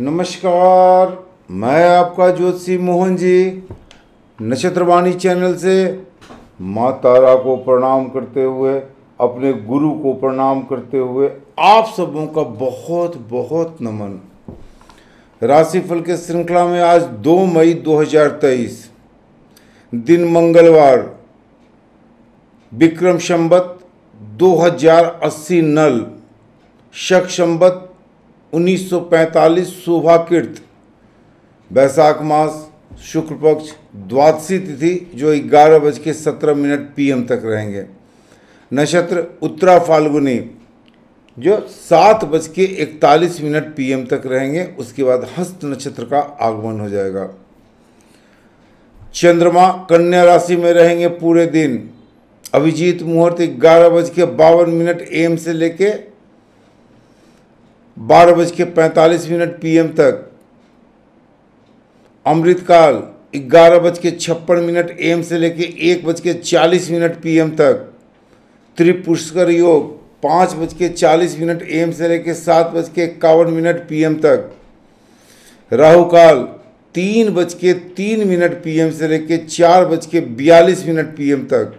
नमस्कार मैं आपका ज्योतिषी मोहन जी नक्षत्रवाणी चैनल से माँ तारा को प्रणाम करते हुए अपने गुरु को प्रणाम करते हुए आप सबों का बहुत बहुत नमन राशिफल के श्रृंखला में आज 2 मई 2023 दिन मंगलवार विक्रम संबत 2080 नल शक संबत 1945 शोभा कीर्त वैशाख मास शुक्ल पक्ष द्वादशी तिथि जो ग्यारह बज के सत्रह मिनट पी तक रहेंगे नक्षत्र उत्तरा फाल्गुनी जो सात बज के इकतालीस मिनट पी तक रहेंगे उसके बाद हस्त नक्षत्र का आगमन हो जाएगा चंद्रमा कन्या राशि में रहेंगे पूरे दिन अभिजीत मुहूर्त ग्यारह बज के बावन मिनट एम से लेके बारह बज के पैंतालीस मिनट पीएम तक अमृतकाल ग्यारह बज के छप्पन मिनट एम से लेके एक बज के चालीस मिनट पीएम तक त्रिपुष्कर योग पाँच बज के चालीस मिनट एम से लेके सात बज के इक्यावन मिनट पीएम तक राहु काल तीन बज के तीन मिनट पीएम से लेके चार बज के बयालीस मिनट पी तक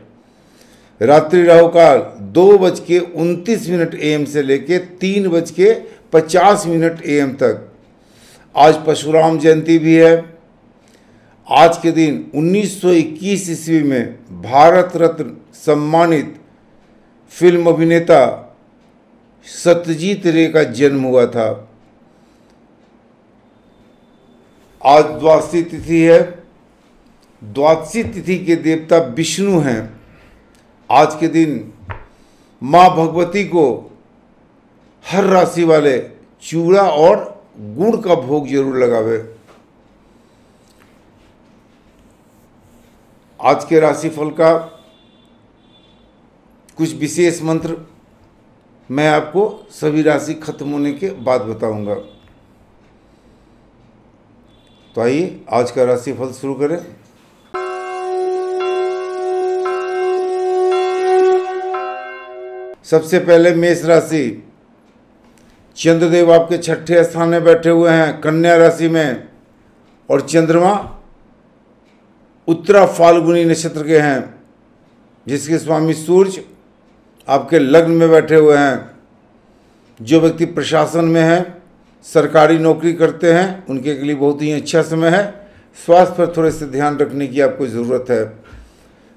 रात्रि राहु काल दो बज के उनतीस मिनट एम से लेके तीन बज के 50 मिनट एम तक आज परशुराम जयंती भी है आज के दिन 1921 ईस्वी में भारत रत्न सम्मानित फिल्म अभिनेता सत्यजीत रे का जन्म हुआ था आज द्वादशी तिथि है द्वादशी तिथि के देवता विष्णु हैं आज के दिन माँ भगवती को हर राशि वाले चूड़ा और गुड़ का भोग जरूर लगावे आज के राशिफल का कुछ विशेष मंत्र मैं आपको सभी राशि खत्म होने के बाद बताऊंगा तो आइए आज का राशिफल शुरू करें सबसे पहले मेष राशि चंद्रदेव आपके छठे स्थान में बैठे हुए हैं कन्या राशि में और चंद्रमा उत्तरा फाल्गुनी नक्षत्र के हैं जिसके स्वामी सूर्य आपके लग्न में बैठे हुए हैं जो व्यक्ति प्रशासन में है सरकारी नौकरी करते हैं उनके के लिए बहुत ही अच्छा समय है स्वास्थ्य पर थोड़े से ध्यान रखने की आपको ज़रूरत है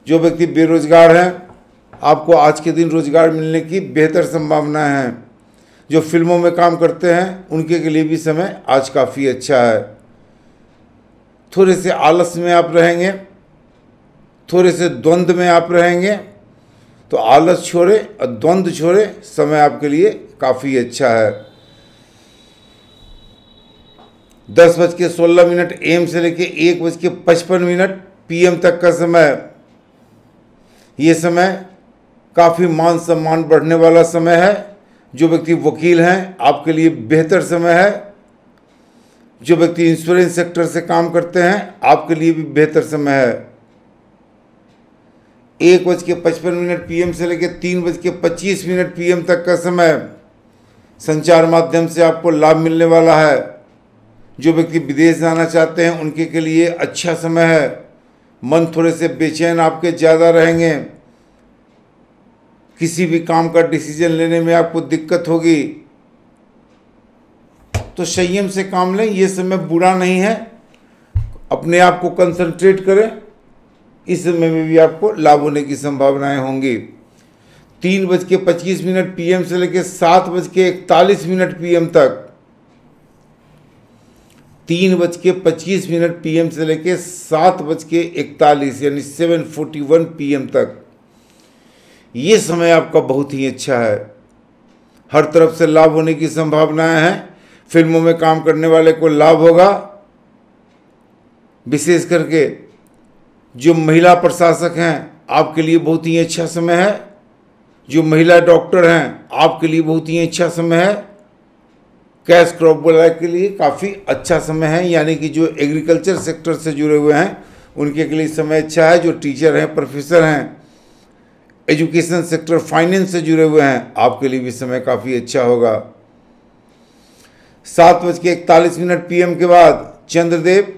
जो व्यक्ति बेरोजगार हैं आपको आज के दिन रोजगार मिलने की बेहतर संभावना है जो फिल्मों में काम करते हैं उनके के लिए भी समय आज काफ़ी अच्छा है थोड़े से आलस में आप रहेंगे थोड़े से द्वंद्व में आप रहेंगे तो आलस छोड़े और द्वंद्व छोड़े समय आपके लिए काफ़ी अच्छा है दस बज के सोलह मिनट एम से लेके एक बज के पचपन मिनट पीएम तक का समय ये समय काफ़ी मान सम्मान बढ़ने वाला समय है जो व्यक्ति वकील हैं आपके लिए बेहतर समय है जो व्यक्ति इंश्योरेंस सेक्टर से काम करते हैं आपके लिए भी बेहतर समय है एक बज के पचपन मिनट पीएम से लेकर तीन बज के पच्चीस मिनट पीएम तक का समय संचार माध्यम से आपको लाभ मिलने वाला है जो व्यक्ति विदेश जाना चाहते हैं उनके के लिए अच्छा समय है मन थोड़े से बेचैन आपके ज़्यादा रहेंगे किसी भी काम का डिसीजन लेने में आपको दिक्कत होगी तो संयम से काम लें ये समय बुरा नहीं है अपने आप को कंसंट्रेट करें इस समय में भी आपको लाभ होने की संभावनाएं होंगी तीन बज के पच्चीस मिनट पीएम से लेकर सात बज के इकतालीस मिनट पीएम तक तीन बज के पच्चीस मिनट पीएम से लेकर सात बज के इकतालीस यानी सेवन फोर्टी वन पीएम तक ये समय आपका बहुत ही अच्छा है हर तरफ से लाभ होने की संभावनाएं हैं फिल्मों में काम करने वाले को लाभ होगा विशेष करके जो महिला प्रशासक हैं आपके लिए बहुत ही अच्छा समय है जो महिला डॉक्टर हैं आपके लिए बहुत ही अच्छा समय है कैश क्रॉप वाले के लिए काफ़ी अच्छा समय है यानी कि जो एग्रीकल्चर सेक्टर से जुड़े हुए हैं उनके के लिए समय अच्छा है जो टीचर हैं प्रोफेसर हैं एजुकेशन सेक्टर फाइनेंस से जुड़े हुए हैं आपके लिए भी समय काफ़ी अच्छा होगा सात बज के इकतालीस मिनट पीएम के बाद चंद्रदेव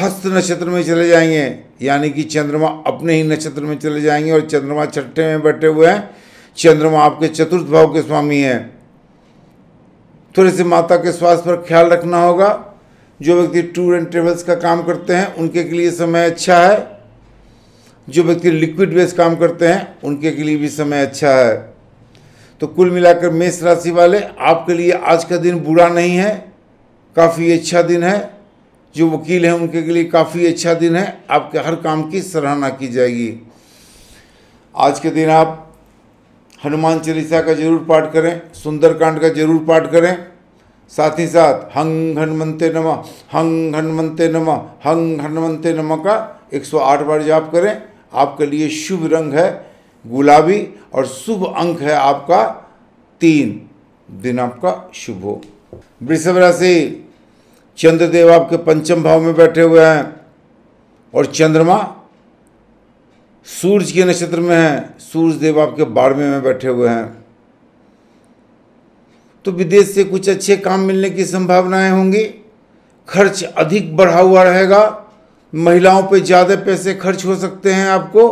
हस्त नक्षत्र में चले जाएंगे यानी कि चंद्रमा अपने ही नक्षत्र में चले जाएंगे और चंद्रमा छठे में बैठे हुए हैं चंद्रमा आपके चतुर्थ भाव के स्वामी हैं थोड़े से माता के स्वास्थ्य पर ख्याल रखना होगा जो व्यक्ति टूर एंड ट्रेवल्स का काम करते हैं उनके लिए समय अच्छा है जो व्यक्ति लिक्विड बेस काम करते हैं उनके के लिए भी समय अच्छा है तो कुल मिलाकर मेष राशि वाले आपके लिए आज का दिन बुरा नहीं है काफ़ी अच्छा दिन है जो वकील हैं उनके के लिए काफ़ी अच्छा दिन है आपके हर काम की सराहना की जाएगी आज के दिन आप हनुमान चालीसा का जरूर पाठ करें सुंदरकांड का जरूर पाठ करें साथ ही साथ हंग हनुमते नमः हंग हनुमते नमः हंग हनुमते नमः का 108 बार जाप करें आपके लिए शुभ रंग है गुलाबी और शुभ अंक है आपका तीन दिन आपका शुभ हो वृषभ राशि चंद्रदेव आपके पंचम भाव में बैठे हुए हैं और चंद्रमा सूर्य के नक्षत्र में है सूर्य देव आपके बारहवें में बैठे हुए हैं तो विदेश से कुछ अच्छे काम मिलने की संभावनाएं होंगी खर्च अधिक बढ़ा हुआ रहेगा महिलाओं पे ज़्यादा पैसे खर्च हो सकते हैं आपको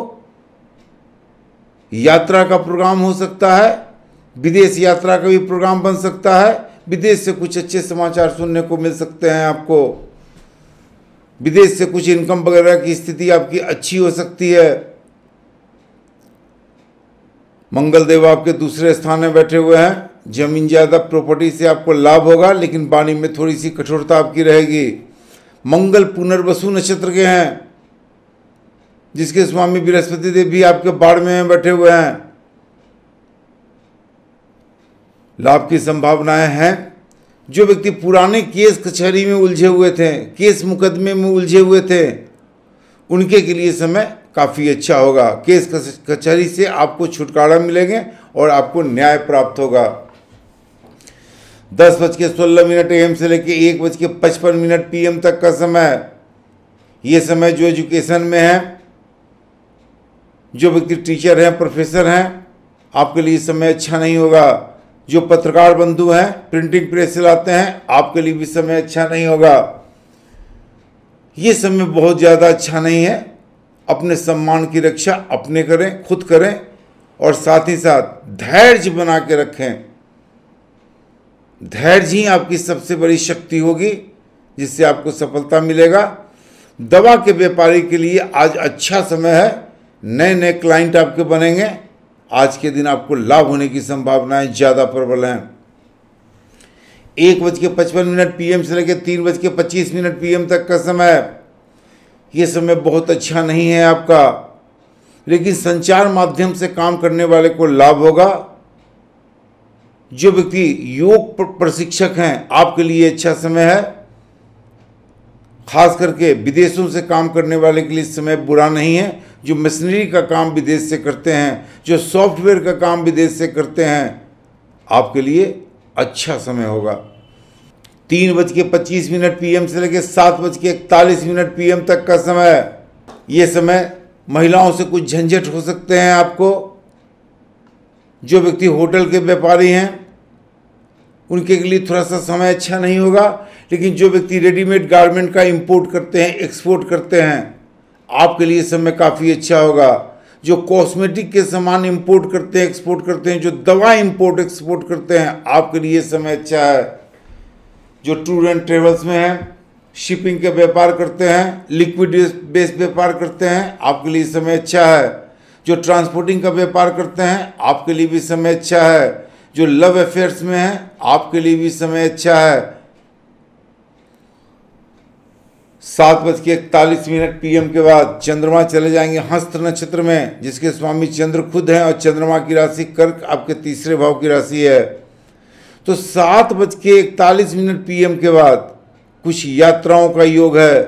यात्रा का प्रोग्राम हो सकता है विदेश यात्रा का भी प्रोग्राम बन सकता है विदेश से कुछ अच्छे समाचार सुनने को मिल सकते हैं आपको विदेश से कुछ इनकम वगैरह की स्थिति आपकी अच्छी हो सकती है मंगल देव आपके दूसरे स्थान में बैठे हुए हैं जमीन ज़्यादा प्रॉपर्टी से आपको लाभ होगा लेकिन वाणी में थोड़ी सी कठोरता आपकी रहेगी मंगल पुनर्वसु नक्षत्र के हैं जिसके स्वामी बृहस्पति देव भी आपके बाढ़ में बैठे हुए हैं लाभ की संभावनाएं हैं जो व्यक्ति पुराने केस कचहरी में उलझे हुए थे केस मुकदमे में उलझे हुए थे उनके के लिए समय काफ़ी अच्छा होगा केस कचहरी से आपको छुटकारा मिलेंगे और आपको न्याय प्राप्त होगा दस बज के सोलह मिनट एम से लेकर एक बज के पचपन मिनट पीएम तक का समय ये समय जो एजुकेशन में है जो व्यक्ति टीचर हैं प्रोफेसर हैं आपके लिए समय अच्छा नहीं होगा जो पत्रकार बंधु हैं प्रिंटिंग प्रेस चलाते हैं आपके लिए भी समय अच्छा नहीं होगा ये समय बहुत ज़्यादा अच्छा नहीं है अपने सम्मान की रक्षा अपने करें खुद करें और साथ ही साथ धैर्य बना के रखें धैर्य ही आपकी सबसे बड़ी शक्ति होगी जिससे आपको सफलता मिलेगा दवा के व्यापारी के लिए आज अच्छा समय है नए नए क्लाइंट आपके बनेंगे आज के दिन आपको लाभ होने की संभावनाएं ज़्यादा प्रबल हैं एक बज के पचपन मिनट पीएम से लेकर तीन बज के पच्चीस मिनट पीएम तक का समय यह समय बहुत अच्छा नहीं है आपका लेकिन संचार माध्यम से काम करने वाले को लाभ होगा जो व्यक्ति योग प्रशिक्षक हैं आपके लिए अच्छा समय है खास करके विदेशों से काम करने वाले के लिए समय बुरा नहीं है जो मशीनरी का काम विदेश से करते हैं जो सॉफ्टवेयर का काम विदेश से करते हैं आपके लिए अच्छा समय होगा तीन बज के पच्चीस मिनट पीएम से लेकर सात बज के इकतालीस मिनट पीएम तक का समय ये समय महिलाओं से कुछ झंझट हो सकते हैं आपको जो व्यक्ति होटल के व्यापारी हैं उनके लिए थोड़ा सा समय अच्छा नहीं होगा लेकिन जो व्यक्ति रेडीमेड गारमेंट का इम्पोर्ट करते हैं एक्सपोर्ट करते हैं आपके लिए समय काफ़ी अच्छा होगा जो कॉस्मेटिक के सामान इंपोर्ट करते हैं एक्सपोर्ट करते हैं जो दवा इंपोर्ट एक्सपोर्ट करते हैं आपके लिए समय अच्छा है जो टूर एंड ट्रेवल्स में है शिपिंग के व्यापार करते हैं लिक्विड बेस्ड व्यापार करते हैं आपके लिए समय अच्छा है जो ट्रांसपोर्टिंग का व्यापार करते हैं आपके लिए भी समय अच्छा है जो लव अफेयर्स में है आपके लिए भी समय अच्छा है सात बज के इकतालीस मिनट पीएम के बाद चंद्रमा चले जाएंगे हस्त नक्षत्र में जिसके स्वामी चंद्र खुद हैं और चंद्रमा की राशि कर्क आपके तीसरे भाव की राशि है तो सात बज के इकतालीस मिनट पीएम के बाद कुछ यात्राओं का योग है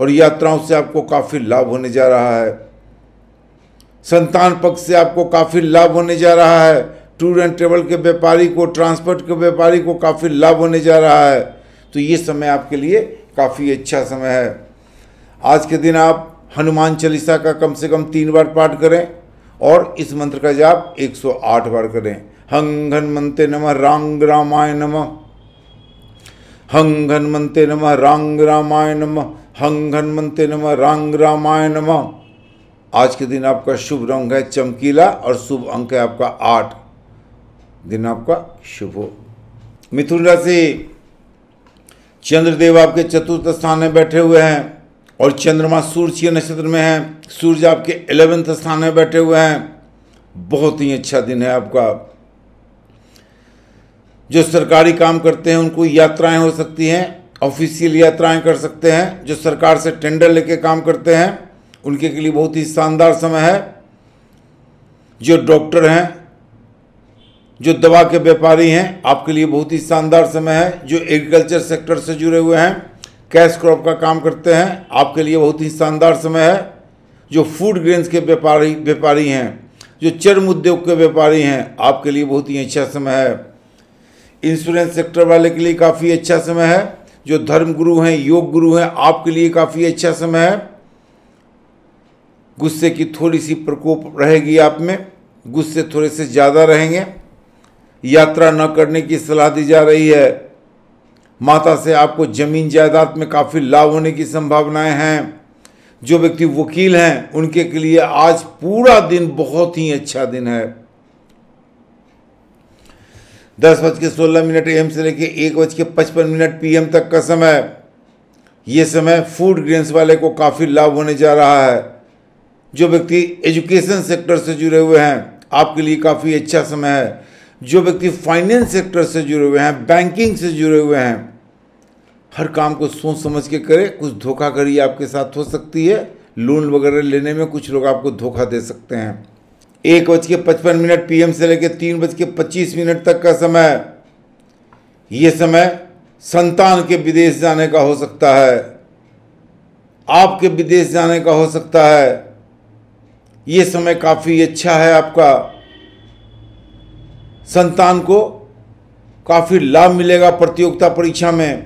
और यात्राओं से आपको काफ़ी लाभ होने जा रहा है संतान पक्ष से आपको काफ़ी लाभ होने जा रहा है टूर एंड ट्रेवल के व्यापारी को ट्रांसपोर्ट के व्यापारी को काफ़ी लाभ होने जा रहा है तो ये समय आपके लिए काफ़ी अच्छा समय है आज के दिन आप हनुमान चालीसा का कम से कम तीन बार पाठ करें और इस मंत्र का जाप 108 बार करें हंग हनुमते नमः रांग रामाय नमः हंग हनुमते नमः रांग रामाय नमः हंग हनुमते नमः रांग रामाय नमः आज के दिन आपका शुभ रंग है चमकीला और शुभ अंक है आपका आठ दिन आपका शुभ हो मिथुन राशि चंद्रदेव आपके चतुर्थ स्थान में बैठे हुए हैं और चंद्रमा सूर्य के नक्षत्र में है सूर्य आपके इलेवेंथ स्थान में बैठे हुए हैं बहुत ही अच्छा दिन है आपका जो सरकारी काम करते हैं उनको यात्राएं हो सकती हैं ऑफिशियल यात्राएं कर सकते हैं जो सरकार से टेंडर लेके काम करते हैं उनके के लिए बहुत ही शानदार समय है जो डॉक्टर हैं जो दवा के व्यापारी हैं आपके लिए बहुत ही शानदार समय है जो एग्रीकल्चर सेक्टर से जुड़े हुए हैं कैश क्रॉप का काम करते हैं आपके लिए बहुत ही शानदार समय है जो फूड ग्रेन्स के व्यापारी व्यापारी हैं जो चर्म उद्योग के व्यापारी हैं आपके लिए बहुत ही अच्छा समय है इंश्योरेंस सेक्टर वाले के लिए काफ़ी अच्छा समय है जो धर्म गुरु हैं योग गुरु हैं आपके लिए काफ़ी अच्छा समय है गुस्से की थोड़ी सी प्रकोप रहेगी आप में गुस्से थोड़े से ज़्यादा रहेंगे यात्रा न करने की सलाह दी जा रही है माता से आपको जमीन जायदाद में काफ़ी लाभ होने की संभावनाएं हैं जो व्यक्ति वकील हैं उनके के लिए आज पूरा दिन बहुत ही अच्छा दिन है दस बज के सोलह मिनट एम से लेके एक बज के पचपन मिनट पीएम तक का समय ये समय फूड ग्रेन्स वाले को काफ़ी लाभ होने जा रहा है जो व्यक्ति एजुकेशन सेक्टर से जुड़े हुए हैं आपके लिए काफ़ी अच्छा समय है जो व्यक्ति फाइनेंस सेक्टर से जुड़े हुए हैं बैंकिंग से जुड़े हुए हैं हर काम को सोच समझ के करें कुछ धोखाधड़ी आपके साथ हो सकती है लोन वगैरह लेने में कुछ लोग आपको धोखा दे सकते हैं एक बज के पचपन मिनट पीएम से लेकर तीन बज के पच्चीस मिनट तक का समय यह समय संतान के विदेश जाने का हो सकता है आपके विदेश जाने का हो सकता है ये समय काफ़ी अच्छा है आपका संतान को काफ़ी लाभ मिलेगा प्रतियोगिता परीक्षा में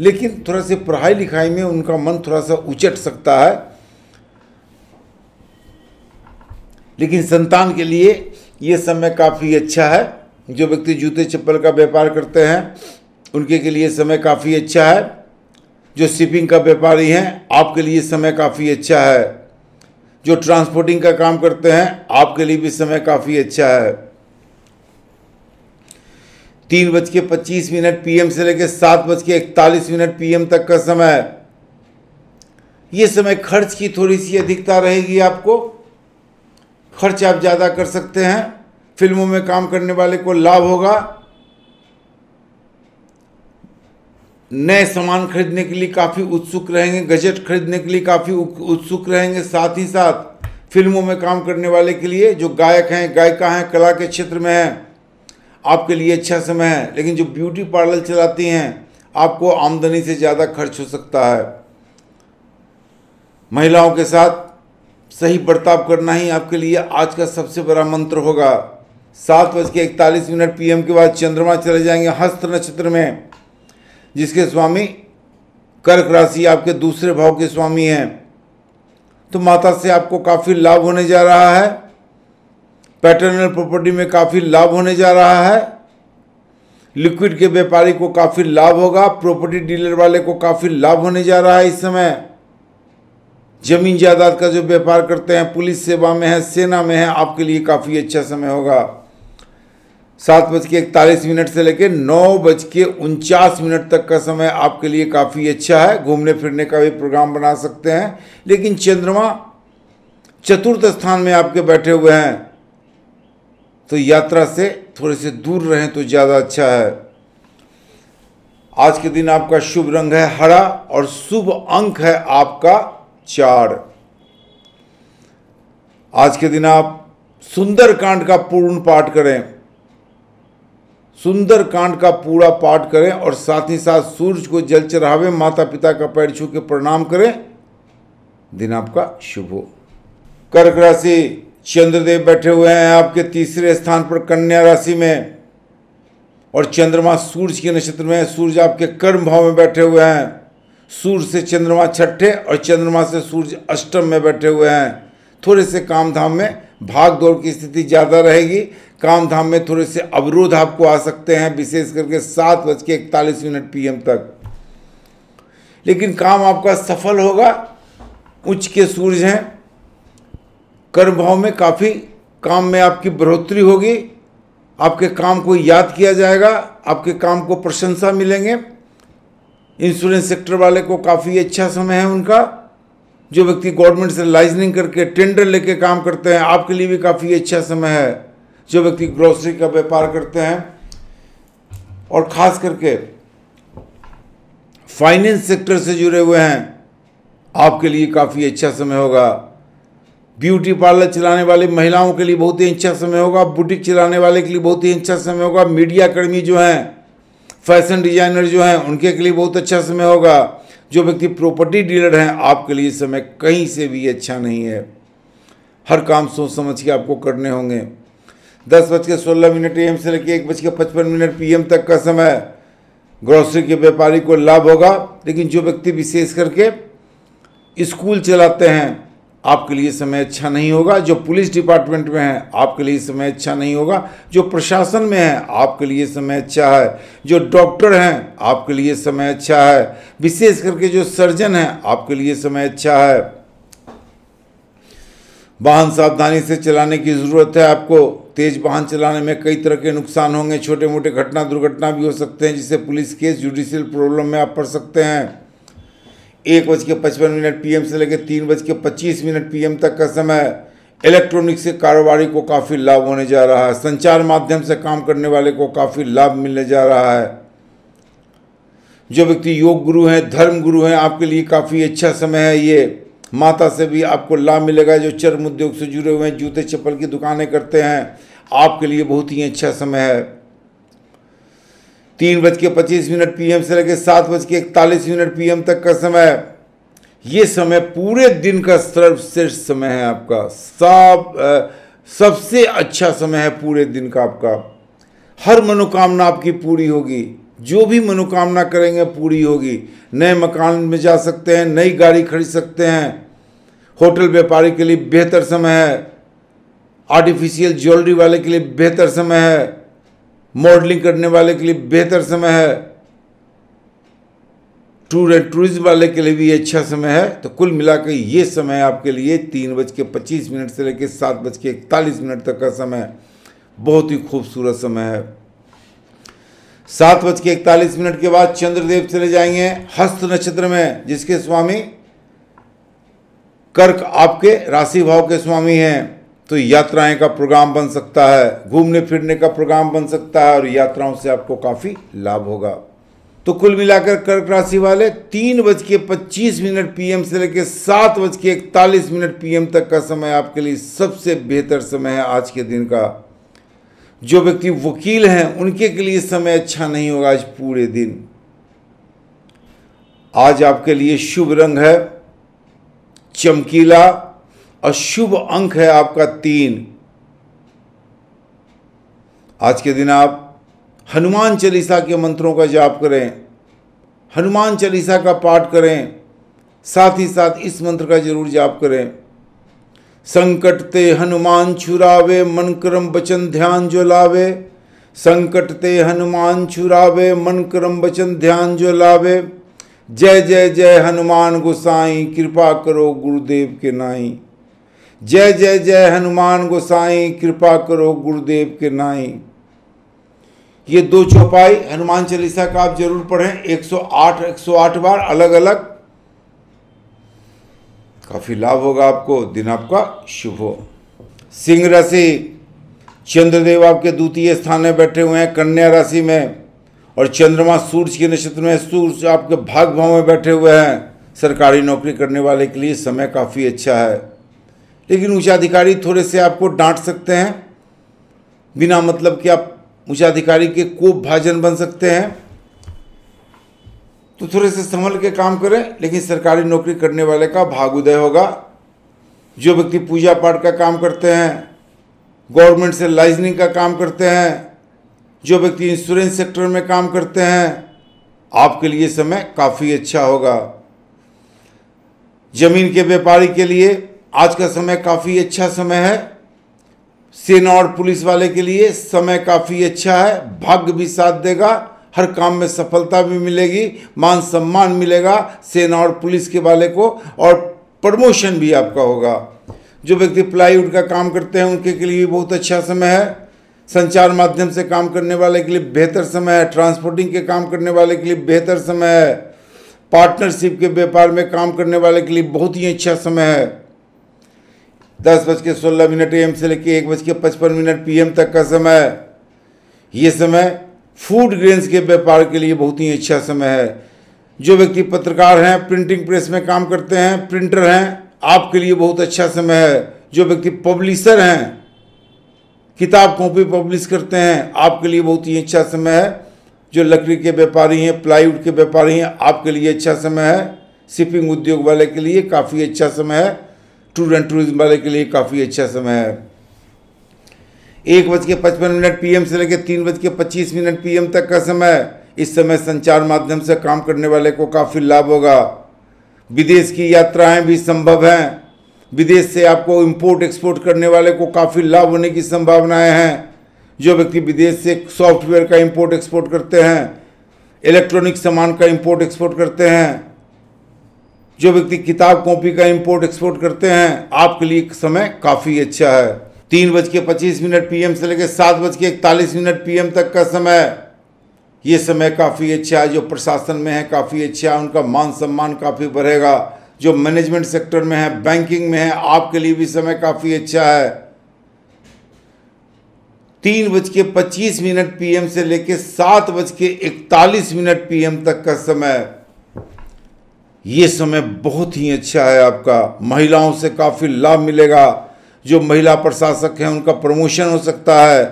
लेकिन थोड़ा से पढ़ाई लिखाई में उनका मन थोड़ा सा उचट सकता है लेकिन संतान के लिए ये समय काफ़ी अच्छा है जो व्यक्ति जूते चप्पल का व्यापार करते हैं उनके के लिए समय काफ़ी अच्छा है जो शिपिंग का व्यापारी हैं आपके लिए समय काफ़ी अच्छा है जो ट्रांसपोर्टिंग का काम करते हैं आपके लिए भी समय काफ़ी अच्छा है तीन बज के पच्चीस मिनट पीएम से लेकर सात बज के इकतालीस मिनट पीएम तक का समय यह समय खर्च की थोड़ी सी अधिकता रहेगी आपको खर्च आप ज़्यादा कर सकते हैं फिल्मों में काम करने वाले को लाभ होगा नए सामान खरीदने के लिए काफ़ी उत्सुक रहेंगे गजट खरीदने के लिए काफ़ी उत्सुक रहेंगे साथ ही साथ फिल्मों में काम करने वाले के लिए जो गायक हैं गायिका हैं कला के क्षेत्र में हैं आपके लिए अच्छा समय है लेकिन जो ब्यूटी पार्लर चलाती हैं आपको आमदनी से ज़्यादा खर्च हो सकता है महिलाओं के साथ सही बर्ताव करना ही आपके लिए आज का सबसे बड़ा मंत्र होगा सात बज के इकतालीस मिनट पीएम के बाद चंद्रमा चले जाएंगे हस्त नक्षत्र में जिसके स्वामी कर्क राशि आपके दूसरे भाव के स्वामी हैं तो माता से आपको काफ़ी लाभ होने जा रहा है पैटर्नल प्रॉपर्टी में काफ़ी लाभ होने जा रहा है लिक्विड के व्यापारी को काफ़ी लाभ होगा प्रॉपर्टी डीलर वाले को काफ़ी लाभ होने जा रहा है इस समय जमीन जायदाद का जो व्यापार करते हैं पुलिस सेवा में है सेना में है आपके लिए काफ़ी अच्छा समय होगा सात बज के इकतालीस मिनट से लेकर नौ बज के उनचास मिनट तक का समय आपके लिए काफ़ी अच्छा है घूमने फिरने का भी प्रोग्राम बना सकते हैं लेकिन चंद्रमा चतुर्थ स्थान में आपके बैठे हुए हैं तो यात्रा से थोड़े से दूर रहें तो ज़्यादा अच्छा है आज के दिन आपका शुभ रंग है हरा और शुभ अंक है आपका चार आज के दिन आप सुंदर कांड का पूर्ण पाठ करें सुंदर कांड का पूरा पाठ करें और साथ ही साथ सूर्य को जल चढ़ावें माता पिता का पैर छू के प्रणाम करें दिन आपका शुभ हो कर्क राशि चंद्रदेव बैठे हुए हैं आपके तीसरे स्थान पर कन्या राशि में और चंद्रमा सूर्य के नक्षत्र में सूर्य आपके कर्म भाव में बैठे हुए हैं सूर्य से चंद्रमा छठे और चंद्रमा से सूर्य अष्टम में बैठे हुए हैं थोड़े से काम धाम में भाग दौड़ की स्थिति ज़्यादा रहेगी काम धाम में थोड़े से अवरोध आपको आ सकते हैं विशेष करके सात बज के इकतालीस मिनट पी तक लेकिन काम आपका सफल होगा उच्च के सूर्य हैं कर्म भाव में काफ़ी काम में आपकी बढ़ोतरी होगी आपके काम को याद किया जाएगा आपके काम को प्रशंसा मिलेंगे इंश्योरेंस सेक्टर वाले को काफ़ी अच्छा समय है उनका जो व्यक्ति गवर्नमेंट से लाइजनिंग करके टेंडर लेके काम करते हैं आपके लिए भी काफ़ी अच्छा समय है जो व्यक्ति ग्रोसरी का व्यापार करते हैं और ख़ास करके फाइनेंस सेक्टर से जुड़े हुए हैं आपके लिए काफ़ी अच्छा समय होगा ब्यूटी पार्लर चलाने वाले महिलाओं के लिए बहुत ही अच्छा समय होगा बुटीक चलाने वाले के लिए बहुत ही अच्छा समय होगा मीडिया कर्मी जो हैं फैशन डिजाइनर जो हैं उनके के लिए बहुत अच्छा समय होगा जो व्यक्ति प्रॉपर्टी डीलर हैं आपके लिए समय कहीं से भी अच्छा नहीं है हर काम सोच समझ के आपको करने होंगे दस बज के सोलह मिनट एम से लेकर एक बज के पचपन मिनट पीएम तक का समय ग्रोसरी के व्यापारी को लाभ होगा लेकिन जो व्यक्ति विशेष करके स्कूल चलाते हैं आपके लिए समय अच्छा नहीं होगा जो पुलिस डिपार्टमेंट में है आपके लिए समय अच्छा नहीं होगा जो प्रशासन में है आपके लिए समय अच्छा है जो डॉक्टर हैं आपके लिए समय अच्छा है विशेष करके जो सर्जन हैं आपके लिए समय अच्छा है वाहन सावधानी से चलाने की ज़रूरत है आपको तेज वाहन चलाने में कई तरह के नुकसान होंगे छोटे मोटे घटना दुर्घटना भी हो सकते हैं जिससे पुलिस केस जुडिशियल प्रॉब्लम में आप पड़ सकते हैं एक बज के पचपन मिनट पीएम से लेकर तीन बज के पच्चीस मिनट पीएम तक का समय इलेक्ट्रॉनिक से कारोबारी को काफ़ी लाभ होने जा रहा है संचार माध्यम से काम करने वाले को काफ़ी लाभ मिलने जा रहा है जो व्यक्ति योग गुरु हैं धर्म गुरु हैं आपके लिए काफ़ी अच्छा समय है ये माता से भी आपको लाभ मिलेगा जो चर्म उद्योग से जुड़े हुए हैं जूते चप्पल की दुकानें करते हैं आपके लिए बहुत ही अच्छा समय है तीन बज के पच्चीस मिनट पीएम से लेकर सात बज के इकतालीस मिनट पीएम तक का समय ये समय पूरे दिन का सर्वश्रेष्ठ समय है आपका सब सबसे अच्छा समय है पूरे दिन का आपका हर मनोकामना आपकी पूरी होगी जो भी मनोकामना करेंगे पूरी होगी नए मकान में जा सकते हैं नई गाड़ी खरीद सकते हैं होटल व्यापारी के लिए बेहतर समय है आर्टिफिशियल ज्वेलरी वाले के लिए बेहतर समय है मॉडलिंग करने वाले के लिए बेहतर समय है टूर एंड टूरिज्म वाले के लिए भी अच्छा समय है तो कुल मिलाकर ये समय आपके लिए तीन बज के पच्चीस मिनट से लेकर सात बज के इकतालीस मिनट तक का समय बहुत ही खूबसूरत समय है सात बज के इकतालीस मिनट के बाद चंद्रदेव चले जाएंगे हस्त नक्षत्र में जिसके स्वामी कर्क आपके राशि भाव के स्वामी हैं तो यात्राएं का प्रोग्राम बन सकता है घूमने फिरने का प्रोग्राम बन सकता है और यात्राओं से आपको काफ़ी लाभ होगा तो कुल मिलाकर कर्क राशि वाले तीन बज के पच्चीस मिनट पीएम से लेकर सात बज के इकतालीस मिनट पीएम तक का समय आपके लिए सबसे बेहतर समय है आज के दिन का जो व्यक्ति वकील हैं उनके के लिए समय अच्छा नहीं होगा आज पूरे दिन आज आपके लिए शुभ रंग है चमकीला अशुभ शुभ अंक है आपका तीन आज के दिन आप हनुमान चालीसा के मंत्रों का जाप करें हनुमान चालीसा का पाठ करें साथ ही साथ इस मंत्र का जरूर जाप करें संकट ते हनुमान छुरावे मन करम बचन ध्यान जो लावे संकट ते हनुमान छुरावे मन करम बचन ध्यान जो लावे जय जय जय हनुमान गोसाई कृपा करो गुरुदेव के नाई जय जय जय हनुमान गोसाई कृपा करो गुरुदेव के नाई ये दो चौपाई हनुमान चालीसा का आप जरूर पढ़ें 108 108 बार अलग अलग काफी लाभ होगा आपको दिन आपका शुभ हो सिंह राशि चंद्रदेव आपके द्वितीय स्थान में बैठे हुए हैं कन्या राशि में और चंद्रमा सूर्य के नक्षत्र में सूर्य आपके भाग भाव में बैठे हुए हैं सरकारी नौकरी करने वाले के लिए समय काफ़ी अच्छा है लेकिन अधिकारी थोड़े से आपको डांट सकते हैं बिना मतलब कि आप अधिकारी के कोप भाजन बन सकते हैं तो थोड़े से संभल के काम करें लेकिन सरकारी नौकरी करने वाले का भागोदय होगा जो व्यक्ति पूजा पाठ का काम करते हैं गवर्नमेंट से लाइजनिंग का काम करते हैं जो व्यक्ति इंश्योरेंस सेक्टर में काम करते हैं आपके लिए समय काफ़ी अच्छा होगा ज़मीन के व्यापारी के लिए आज का समय काफ़ी अच्छा समय है सेना और पुलिस वाले के लिए समय काफ़ी अच्छा है भाग्य भी साथ देगा हर काम में सफलता भी मिलेगी मान सम्मान मिलेगा सेना और पुलिस के वाले को और प्रमोशन भी आपका होगा जो व्यक्ति प्लाईवुड का काम करते हैं उनके के लिए भी बहुत अच्छा समय है संचार माध्यम से काम करने वाले के लिए बेहतर समय है ट्रांसपोर्टिंग के काम करने वाले के लिए बेहतर समय है पार्टनरशिप के व्यापार में काम करने वाले के लिए बहुत ही अच्छा समय है दस बज के सोलह मिनट एम से लेकर एक बज के पचपन मिनट पीएम तक का समय है ये समय फूड ग्रेन्स के व्यापार के लिए बहुत ही अच्छा समय है जो व्यक्ति पत्रकार हैं प्रिंटिंग प्रेस में काम करते हैं प्रिंटर हैं आपके लिए बहुत अच्छा समय है जो व्यक्ति पब्लिशर हैं किताब कॉपी पब्लिश करते हैं आपके लिए बहुत ही अच्छा समय है जो लकड़ी के व्यापारी हैं प्लाईवुड के व्यापारी हैं आपके लिए अच्छा समय है शिपिंग उद्योग वाले के लिए काफ़ी अच्छा समय है टूर एंड टूरिज्म वाले के लिए काफ़ी अच्छा समय है एक बज के पचपन मिनट पीएम से लेकर तीन बज के पच्चीस मिनट पीएम तक का समय इस समय संचार माध्यम से काम करने वाले को काफ़ी लाभ होगा विदेश की यात्राएं भी संभव हैं विदेश से आपको इंपोर्ट एक्सपोर्ट करने वाले को काफ़ी लाभ होने की संभावनाएं हैं जो व्यक्ति विदेश से सॉफ्टवेयर का इम्पोर्ट एक्सपोर्ट करते हैं इलेक्ट्रॉनिक सामान का इम्पोर्ट एक्सपोर्ट करते हैं जो व्यक्ति किताब कॉपी का इंपोर्ट एक्सपोर्ट करते हैं आपके लिए समय काफ़ी अच्छा है तीन बज के पच्चीस मिनट पीएम से लेकर सात बज के इकतालीस मिनट पीएम तक का समय ये समय काफ़ी अच्छा है जो प्रशासन में है काफ़ी अच्छा है उनका मान सम्मान काफ़ी बढ़ेगा जो मैनेजमेंट सेक्टर में है बैंकिंग में है आपके लिए भी समय काफ़ी अच्छा है तीन बज के पच्चीस मिनट पीएम से लेकर सात बज के इकतालीस मिनट पीएम तक का समय ये समय बहुत ही अच्छा है आपका महिलाओं से काफ़ी लाभ मिलेगा जो महिला प्रशासक हैं उनका प्रमोशन हो सकता है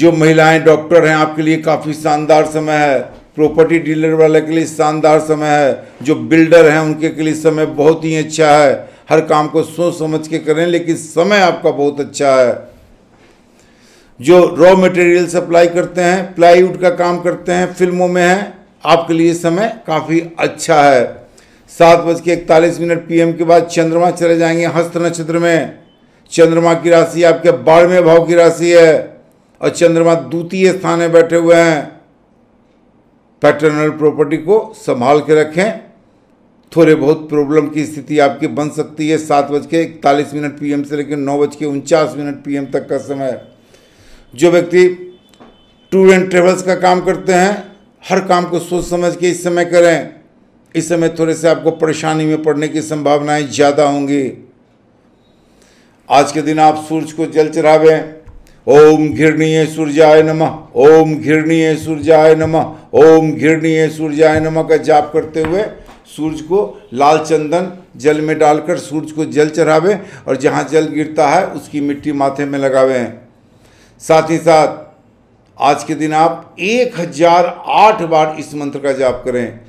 जो महिलाएं डॉक्टर हैं आपके लिए काफ़ी शानदार समय है प्रॉपर्टी डीलर वाले के लिए शानदार समय है जो बिल्डर हैं उनके के लिए समय बहुत ही अच्छा है हर काम को सोच समझ के करें लेकिन समय आपका बहुत अच्छा है जो रॉ मटेरियल सप्लाई करते हैं प्लाईवुड का काम करते हैं फिल्मों में हैं आपके लिए समय काफ़ी अच्छा है सात बज के इकतालीस मिनट पीएम के बाद चंद्रमा चले जाएंगे हस्त नक्षत्र में चंद्रमा की राशि आपके बारहवें भाव की राशि है और चंद्रमा द्वितीय स्थान में बैठे हुए हैं पैटर्नल प्रॉपर्टी को संभाल के रखें थोड़े बहुत प्रॉब्लम की स्थिति आपकी बन सकती है सात बज के इकतालीस मिनट पीएम से लेकर नौ बज के उनचास मिनट पीएम तक का समय जो व्यक्ति टूर एंड ट्रेवल्स का काम करते हैं हर काम को सोच समझ के इस समय करें इस समय थोड़े से आपको परेशानी में पड़ने की संभावनाएं ज़्यादा होंगी आज के दिन आप सूर्य को जल चढ़ावें ओम घिरणीय सूर्याय नमः ओम घिरणीय सूर्याय नमः ओम घिरणीय सूर्याय नमः का जाप करते हुए सूर्य को लाल चंदन जल में डालकर सूर्य को जल चढ़ावें और जहाँ जल गिरता है उसकी मिट्टी माथे में लगावें साथ ही साथ आज के दिन आप एक हजार आठ बार इस मंत्र का जाप करें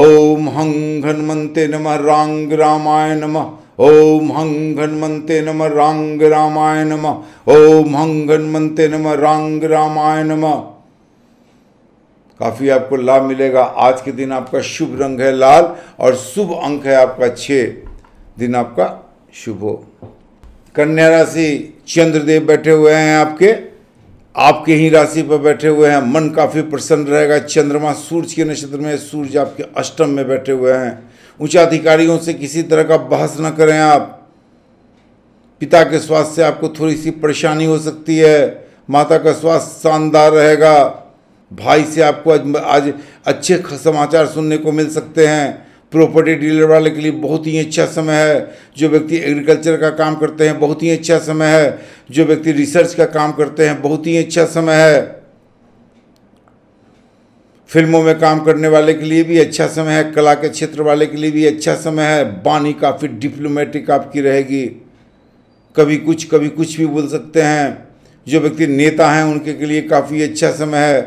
ओम हंग हनुमते नम रांग रामाय नम ओम हंग हनुमते नम रांग रामाय नम ओम हंग हनुमते नम रांग रामाय नम काफ़ी आपको लाभ मिलेगा आज के दिन आपका शुभ रंग है लाल और शुभ अंक है आपका छे दिन आपका शुभ हो कन्या राशि चंद्रदेव बैठे हुए हैं आपके आपके ही राशि पर बैठे हुए हैं मन काफ़ी प्रसन्न रहेगा चंद्रमा सूर्य के नक्षत्र में सूर्य आपके अष्टम में बैठे हुए हैं अधिकारियों से किसी तरह का बहस न करें आप पिता के स्वास्थ्य से आपको थोड़ी सी परेशानी हो सकती है माता का स्वास्थ्य शानदार रहेगा भाई से आपको आज, आज अच्छे समाचार सुनने को मिल सकते हैं प्रॉपर्टी डीलर वाले के लिए बहुत ही अच्छा समय है जो व्यक्ति एग्रीकल्चर का काम करते हैं बहुत ही अच्छा समय है जो व्यक्ति रिसर्च का काम करते हैं बहुत ही अच्छा समय है फिल्मों में काम करने वाले के लिए भी अच्छा समय है कला के क्षेत्र वाले के लिए भी अच्छा समय है बानी काफ़ी डिप्लोमेटिक आपकी रहेगी कभी कुछ कभी कुछ भी बोल सकते हैं जो व्यक्ति नेता हैं उनके के लिए काफ़ी अच्छा समय है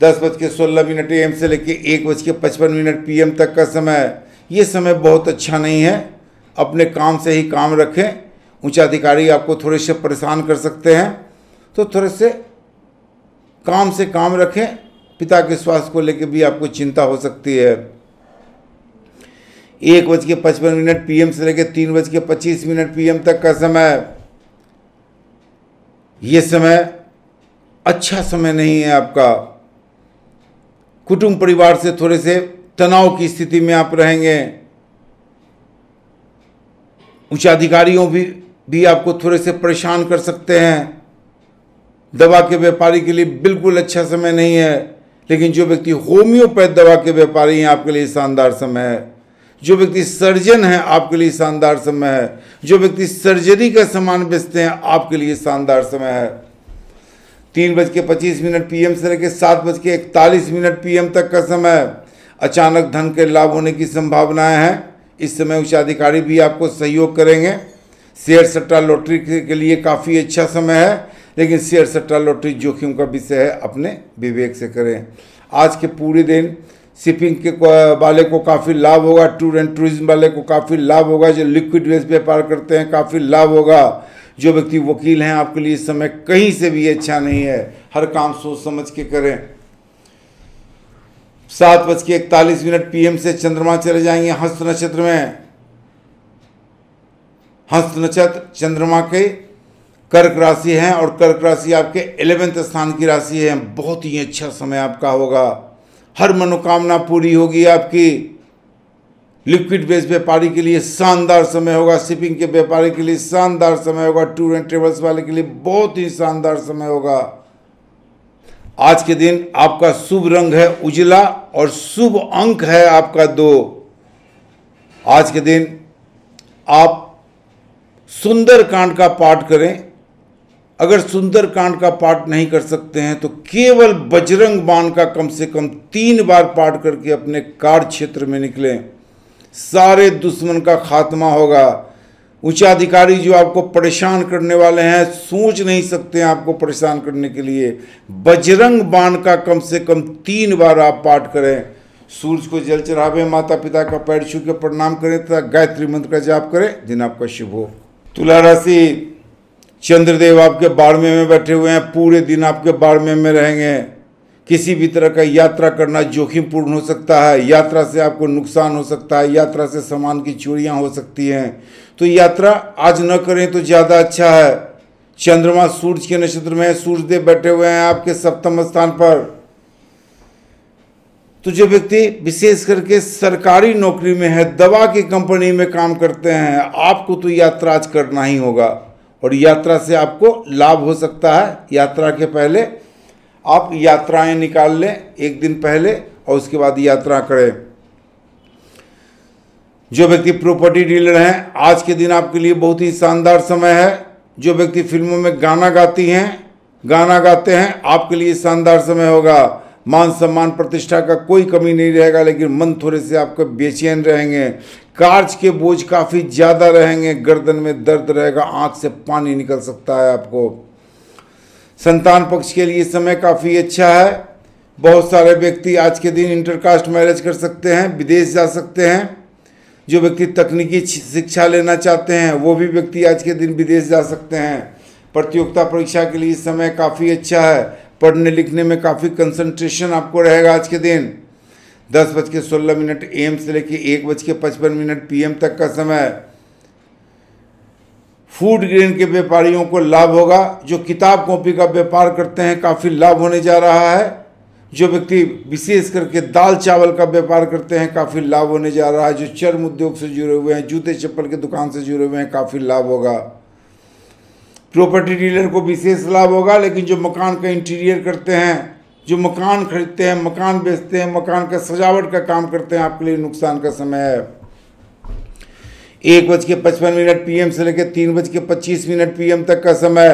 दस बज के सोलह मिनट एम से लेके एक बज के पचपन मिनट पीएम तक का समय ये समय बहुत अच्छा नहीं है अपने काम से ही काम रखें अधिकारी आपको थोड़े से परेशान कर सकते हैं तो थोड़े से काम से काम रखें पिता के स्वास्थ्य को लेकर भी आपको चिंता हो सकती है एक बज के पचपन मिनट पीएम से लेकर तीन बज के पच्चीस मिनट पीएम तक का समय ये समय अच्छा समय नहीं है आपका कुटुंब परिवार से थोड़े से तनाव की स्थिति में आप रहेंगे अधिकारियों भी भी आपको थोड़े से परेशान कर सकते हैं दवा के व्यापारी के लिए बिल्कुल अच्छा समय नहीं है लेकिन जो व्यक्ति होम्योपैथ दवा के व्यापारी हैं आपके लिए शानदार समय है जो व्यक्ति सर्जन है आपके लिए शानदार समय है जो व्यक्ति सर्जरी का सामान बेचते हैं आपके लिए शानदार समय है तीन बज के पच्चीस मिनट पीएम से लेकर सात बज के इकतालीस मिनट पीएम तक का समय अचानक धन के लाभ होने की संभावनाएं हैं इस समय उच्च अधिकारी भी आपको सहयोग करेंगे शेयर सट्टा लॉटरी के लिए काफ़ी अच्छा समय है लेकिन शेयर सट्टा लॉटरी जोखिम का विषय है अपने विवेक से करें आज के पूरे दिन शिपिंग के वाले को काफ़ी लाभ होगा टूर एंड टूरिज्म वाले को काफ़ी लाभ होगा जो लिक्विड वेस्ट व्यापार करते हैं काफ़ी लाभ होगा जो व्यक्ति वकील हैं आपके लिए इस समय कहीं से भी अच्छा नहीं है हर काम सोच समझ के करें सात बज के इकतालीस मिनट पीएम से चंद्रमा चले जाएंगे हस्त नक्षत्र में हस्त नक्षत्र चंद्रमा के कर्क राशि हैं और कर्क राशि आपके एलेवेंथ स्थान की राशि है बहुत ही अच्छा समय आपका होगा हर मनोकामना पूरी होगी आपकी लिक्विड बेस व्यापारी के लिए शानदार समय होगा शिपिंग के व्यापारी के लिए शानदार समय होगा टूर एंड ट्रेवल्स वाले के लिए बहुत ही शानदार समय होगा आज के दिन आपका शुभ रंग है उजला और शुभ अंक है आपका दो आज के दिन आप सुंदर कांड का पाठ करें अगर सुंदर कांड का पाठ नहीं कर सकते हैं तो केवल बजरंग बाण का कम से कम तीन बार पाठ करके अपने कार्य क्षेत्र में निकलें सारे दुश्मन का खात्मा होगा अधिकारी जो आपको परेशान करने वाले हैं सोच नहीं सकते हैं आपको परेशान करने के लिए बजरंग बाण का कम से कम तीन बार आप पाठ करें सूरज को जल चढ़ावे माता पिता का पैर छू के प्रणाम करें तथा गायत्री मंत्र का जाप करें दिन आपका शुभ हो तुला राशि चंद्रदेव आपके बारहवें में बैठे हुए हैं पूरे दिन आपके बारहवें में रहेंगे किसी भी तरह का यात्रा करना जोखिमपूर्ण हो सकता है यात्रा से आपको नुकसान हो सकता है यात्रा से सामान की चोरियाँ हो सकती हैं तो यात्रा आज न करें तो ज़्यादा अच्छा है चंद्रमा सूर्य के नक्षत्र में सूर्यदेव बैठे हुए हैं आपके सप्तम स्थान पर तो जो व्यक्ति विशेष करके सरकारी नौकरी में है दवा की कंपनी में काम करते हैं आपको तो यात्रा आज करना ही होगा और यात्रा से आपको लाभ हो सकता है यात्रा के पहले आप यात्राएं निकाल लें एक दिन पहले और उसके बाद यात्रा करें जो व्यक्ति प्रॉपर्टी डीलर हैं आज के दिन आपके लिए बहुत ही शानदार समय है जो व्यक्ति फिल्मों में गाना गाती हैं गाना गाते हैं आपके लिए शानदार समय होगा मान सम्मान प्रतिष्ठा का कोई कमी नहीं रहेगा लेकिन मन थोड़े से आपके बेचैन रहेंगे कार्य के बोझ काफ़ी ज़्यादा रहेंगे गर्दन में दर्द रहेगा आँख से पानी निकल सकता है आपको संतान पक्ष के लिए समय काफ़ी अच्छा है बहुत सारे व्यक्ति आज के दिन इंटरकास्ट मैरिज कर सकते हैं विदेश जा सकते हैं जो व्यक्ति तकनीकी शिक्षा लेना चाहते हैं वो भी व्यक्ति आज के दिन विदेश जा सकते हैं प्रतियोगिता परीक्षा के लिए समय काफ़ी अच्छा है पढ़ने लिखने में काफ़ी कंसंट्रेशन आपको रहेगा आज के दिन दस बज के सोलह मिनट एम से लेके एक बज के पचपन मिनट पीएम तक का समय फूड ग्रेन के व्यापारियों को लाभ होगा जो किताब कॉपी का व्यापार करते हैं काफ़ी लाभ होने जा रहा है जो व्यक्ति विशेष करके दाल चावल का व्यापार करते हैं काफ़ी लाभ होने जा रहा है जो चर्म उद्योग से जुड़े हुए हैं जूते चप्पल के दुकान से जुड़े हुए हैं काफ़ी लाभ होगा प्रॉपर्टी डीलर को विशेष लाभ होगा लेकिन जो मकान का इंटीरियर करते हैं जो मकान खरीदते हैं मकान बेचते हैं मकान का सजावट का काम करते हैं आपके लिए नुकसान का समय है एक बज के पचपन मिनट पीएम से लेकर तीन बज के पच्चीस मिनट पीएम तक का समय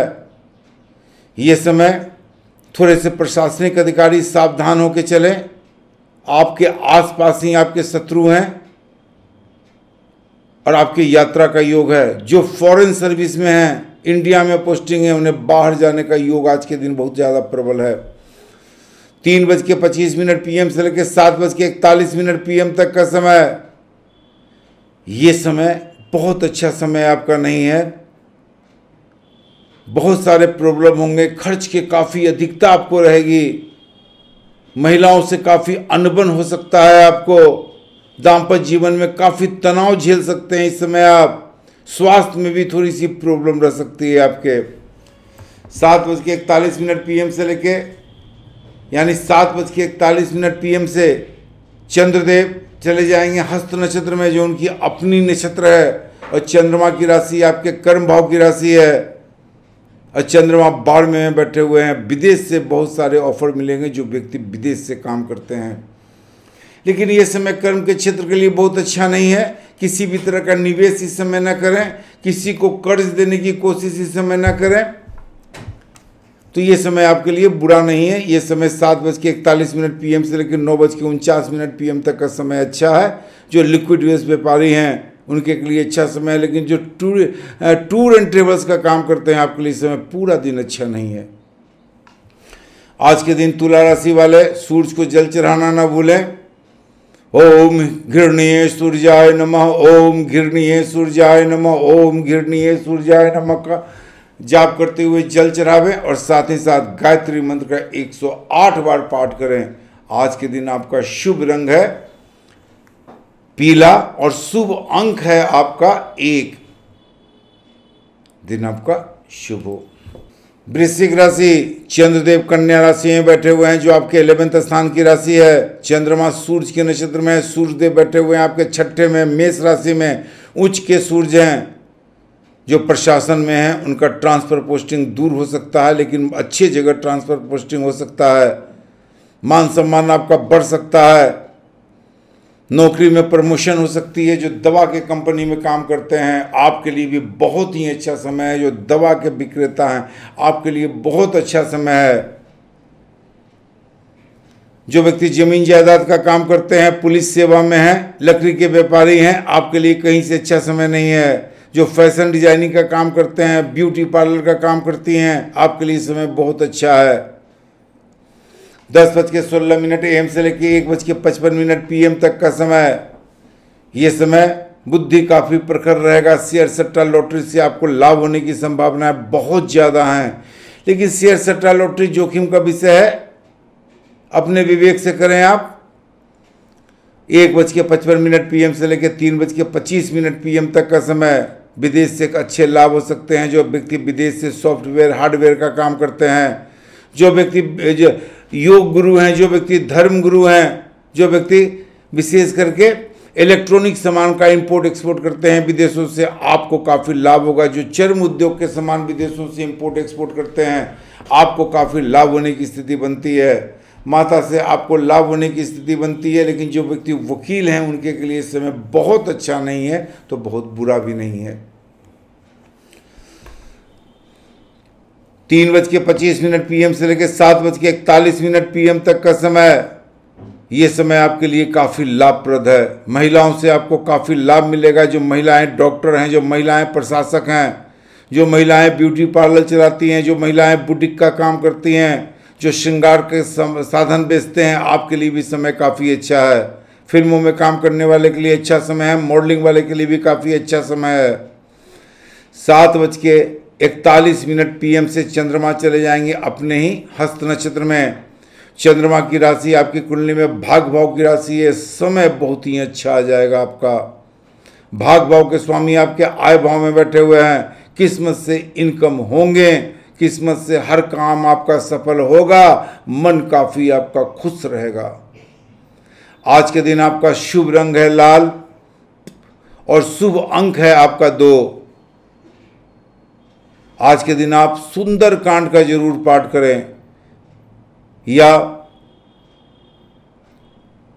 ये समय थोड़े से प्रशासनिक अधिकारी सावधान होकर चले आपके आसपास ही आपके शत्रु हैं और आपकी यात्रा का योग है जो फॉरेन सर्विस में हैं इंडिया में पोस्टिंग है उन्हें बाहर जाने का योग आज के दिन बहुत ज़्यादा प्रबल है तीन बज के पच्चीस मिनट पीएम से लेकर सात बज के इकतालीस मिनट पीएम तक का समय ये समय बहुत अच्छा समय आपका नहीं है बहुत सारे प्रॉब्लम होंगे खर्च के काफ़ी अधिकता आपको रहेगी महिलाओं से काफ़ी अनबन हो सकता है आपको दाम्पत्य जीवन में काफ़ी तनाव झेल सकते हैं इस समय आप स्वास्थ्य में भी थोड़ी सी प्रॉब्लम रह सकती है आपके सात बज के इकतालीस मिनट पीएम से लेके यानी सात बज के इकतालीस मिनट पीएम से चंद्रदेव चले जाएंगे हस्त नक्षत्र में जो उनकी अपनी नक्षत्र है और चंद्रमा की राशि आपके कर्म भाव की राशि है और चंद्रमा बाढ़ में बैठे हुए हैं विदेश से बहुत सारे ऑफर मिलेंगे जो व्यक्ति विदेश से काम करते हैं लेकिन ये समय कर्म के क्षेत्र के लिए बहुत अच्छा नहीं है किसी भी तरह का निवेश इस समय न करें किसी को कर्ज देने की कोशिश इस समय न करें तो ये समय आपके लिए बुरा नहीं है ये समय सात बज के इकतालीस मिनट पी से लेकर नौ बज के उनचास मिनट पी तक का समय अच्छा है जो लिक्विड वेस्ट व्यापारी हैं उनके लिए अच्छा समय है लेकिन जो टूर टूर एंड ट्रेवल्स का काम करते हैं आपके लिए समय पूरा दिन अच्छा नहीं है आज के दिन तुला राशि वाले सूर्य को जल चढ़ाना ना भूलें ओम घृणीय सूर्याय नमः ओम घृणीय सूर्याय नमः ओम घृणीय सूर्याय नमः का जाप करते हुए जल चढ़ावें और साथ ही साथ गायत्री मंत्र का 108 बार पाठ करें आज के दिन आपका शुभ रंग है पीला और शुभ अंक है आपका एक दिन आपका शुभ हो वृश्चिक राशि चंद्रदेव कन्या राशि में बैठे हुए हैं जो आपके इलेवेंथ स्थान की राशि है चंद्रमा सूर्य के नक्षत्र में सूर्यदेव बैठे हुए हैं आपके छठे में मेष राशि में उच्च के सूर्य हैं जो प्रशासन में हैं उनका ट्रांसफ़र पोस्टिंग दूर हो सकता है लेकिन अच्छी जगह ट्रांसफ़र पोस्टिंग हो सकता है मान सम्मान आपका बढ़ सकता है नौकरी में प्रमोशन हो सकती है जो दवा के कंपनी में काम करते हैं आपके लिए भी बहुत ही अच्छा समय है जो दवा के विक्रेता हैं आपके लिए बहुत अच्छा समय है जो व्यक्ति जमीन जायदाद का काम करते हैं पुलिस सेवा में हैं लकड़ी के व्यापारी हैं आपके लिए कहीं से अच्छा समय नहीं है जो फैशन डिजाइनिंग का काम करते हैं ब्यूटी पार्लर का काम करती हैं आपके लिए समय बहुत अच्छा है दस बज के सोलह मिनट एम से लेकर एक बज के पचपन मिनट पीएम तक का समय ये समय बुद्धि काफ़ी प्रखर रहेगा शेयर सट्टा लॉटरी से आपको लाभ होने की संभावनाएं बहुत ज़्यादा हैं लेकिन शेयर सट्टा लॉटरी जोखिम का विषय है अपने विवेक से करें आप एक बज के पचपन मिनट पीएम से लेकर तीन बज के पच्चीस मिनट पीएम तक का समय विदेश से अच्छे लाभ हो सकते हैं जो व्यक्ति विदेश से सॉफ्टवेयर हार्डवेयर का काम करते हैं जो व्यक्ति योग गुरु हैं जो व्यक्ति धर्म गुरु हैं जो व्यक्ति विशेष करके इलेक्ट्रॉनिक सामान का इंपोर्ट एक्सपोर्ट करते हैं विदेशों से आपको काफ़ी लाभ होगा जो चर्म उद्योग के सामान विदेशों से इंपोर्ट एक्सपोर्ट करते हैं आपको काफ़ी लाभ होने की स्थिति बनती है माता से आपको लाभ होने की स्थिति बनती है लेकिन जो व्यक्ति वकील हैं उनके के लिए इस समय बहुत अच्छा नहीं है तो बहुत बुरा भी नहीं है तीन बज के पच्चीस मिनट पीएम से लेकर सात बज के इकतालीस मिनट पीएम तक का समय ये समय आपके लिए काफ़ी लाभप्रद है महिलाओं से आपको काफ़ी लाभ मिलेगा जो महिलाएं डॉक्टर हैं जो महिलाएं प्रशासक हैं जो महिलाएं ब्यूटी पार्लर चलाती हैं जो महिलाएं बुटीक का काम करती हैं जो श्रृंगार के साधन बेचते हैं आपके लिए भी समय काफ़ी अच्छा है फिल्मों में काम करने वाले के लिए अच्छा समय है मॉडलिंग वाले के लिए भी काफ़ी अच्छा समय है सात बज के इकतालीस मिनट पीएम से चंद्रमा चले जाएंगे अपने ही हस्त नक्षत्र में चंद्रमा की राशि आपकी कुंडली में भाग भाव की राशि है समय बहुत ही अच्छा आ जाएगा आपका भाग भाव के स्वामी आपके आय भाव में बैठे हुए हैं किस्मत से इनकम होंगे किस्मत से हर काम आपका सफल होगा मन काफ़ी आपका खुश रहेगा आज के दिन आपका शुभ रंग है लाल और शुभ अंक है आपका दो आज के दिन आप सुंदर कांड का जरूर पाठ करें या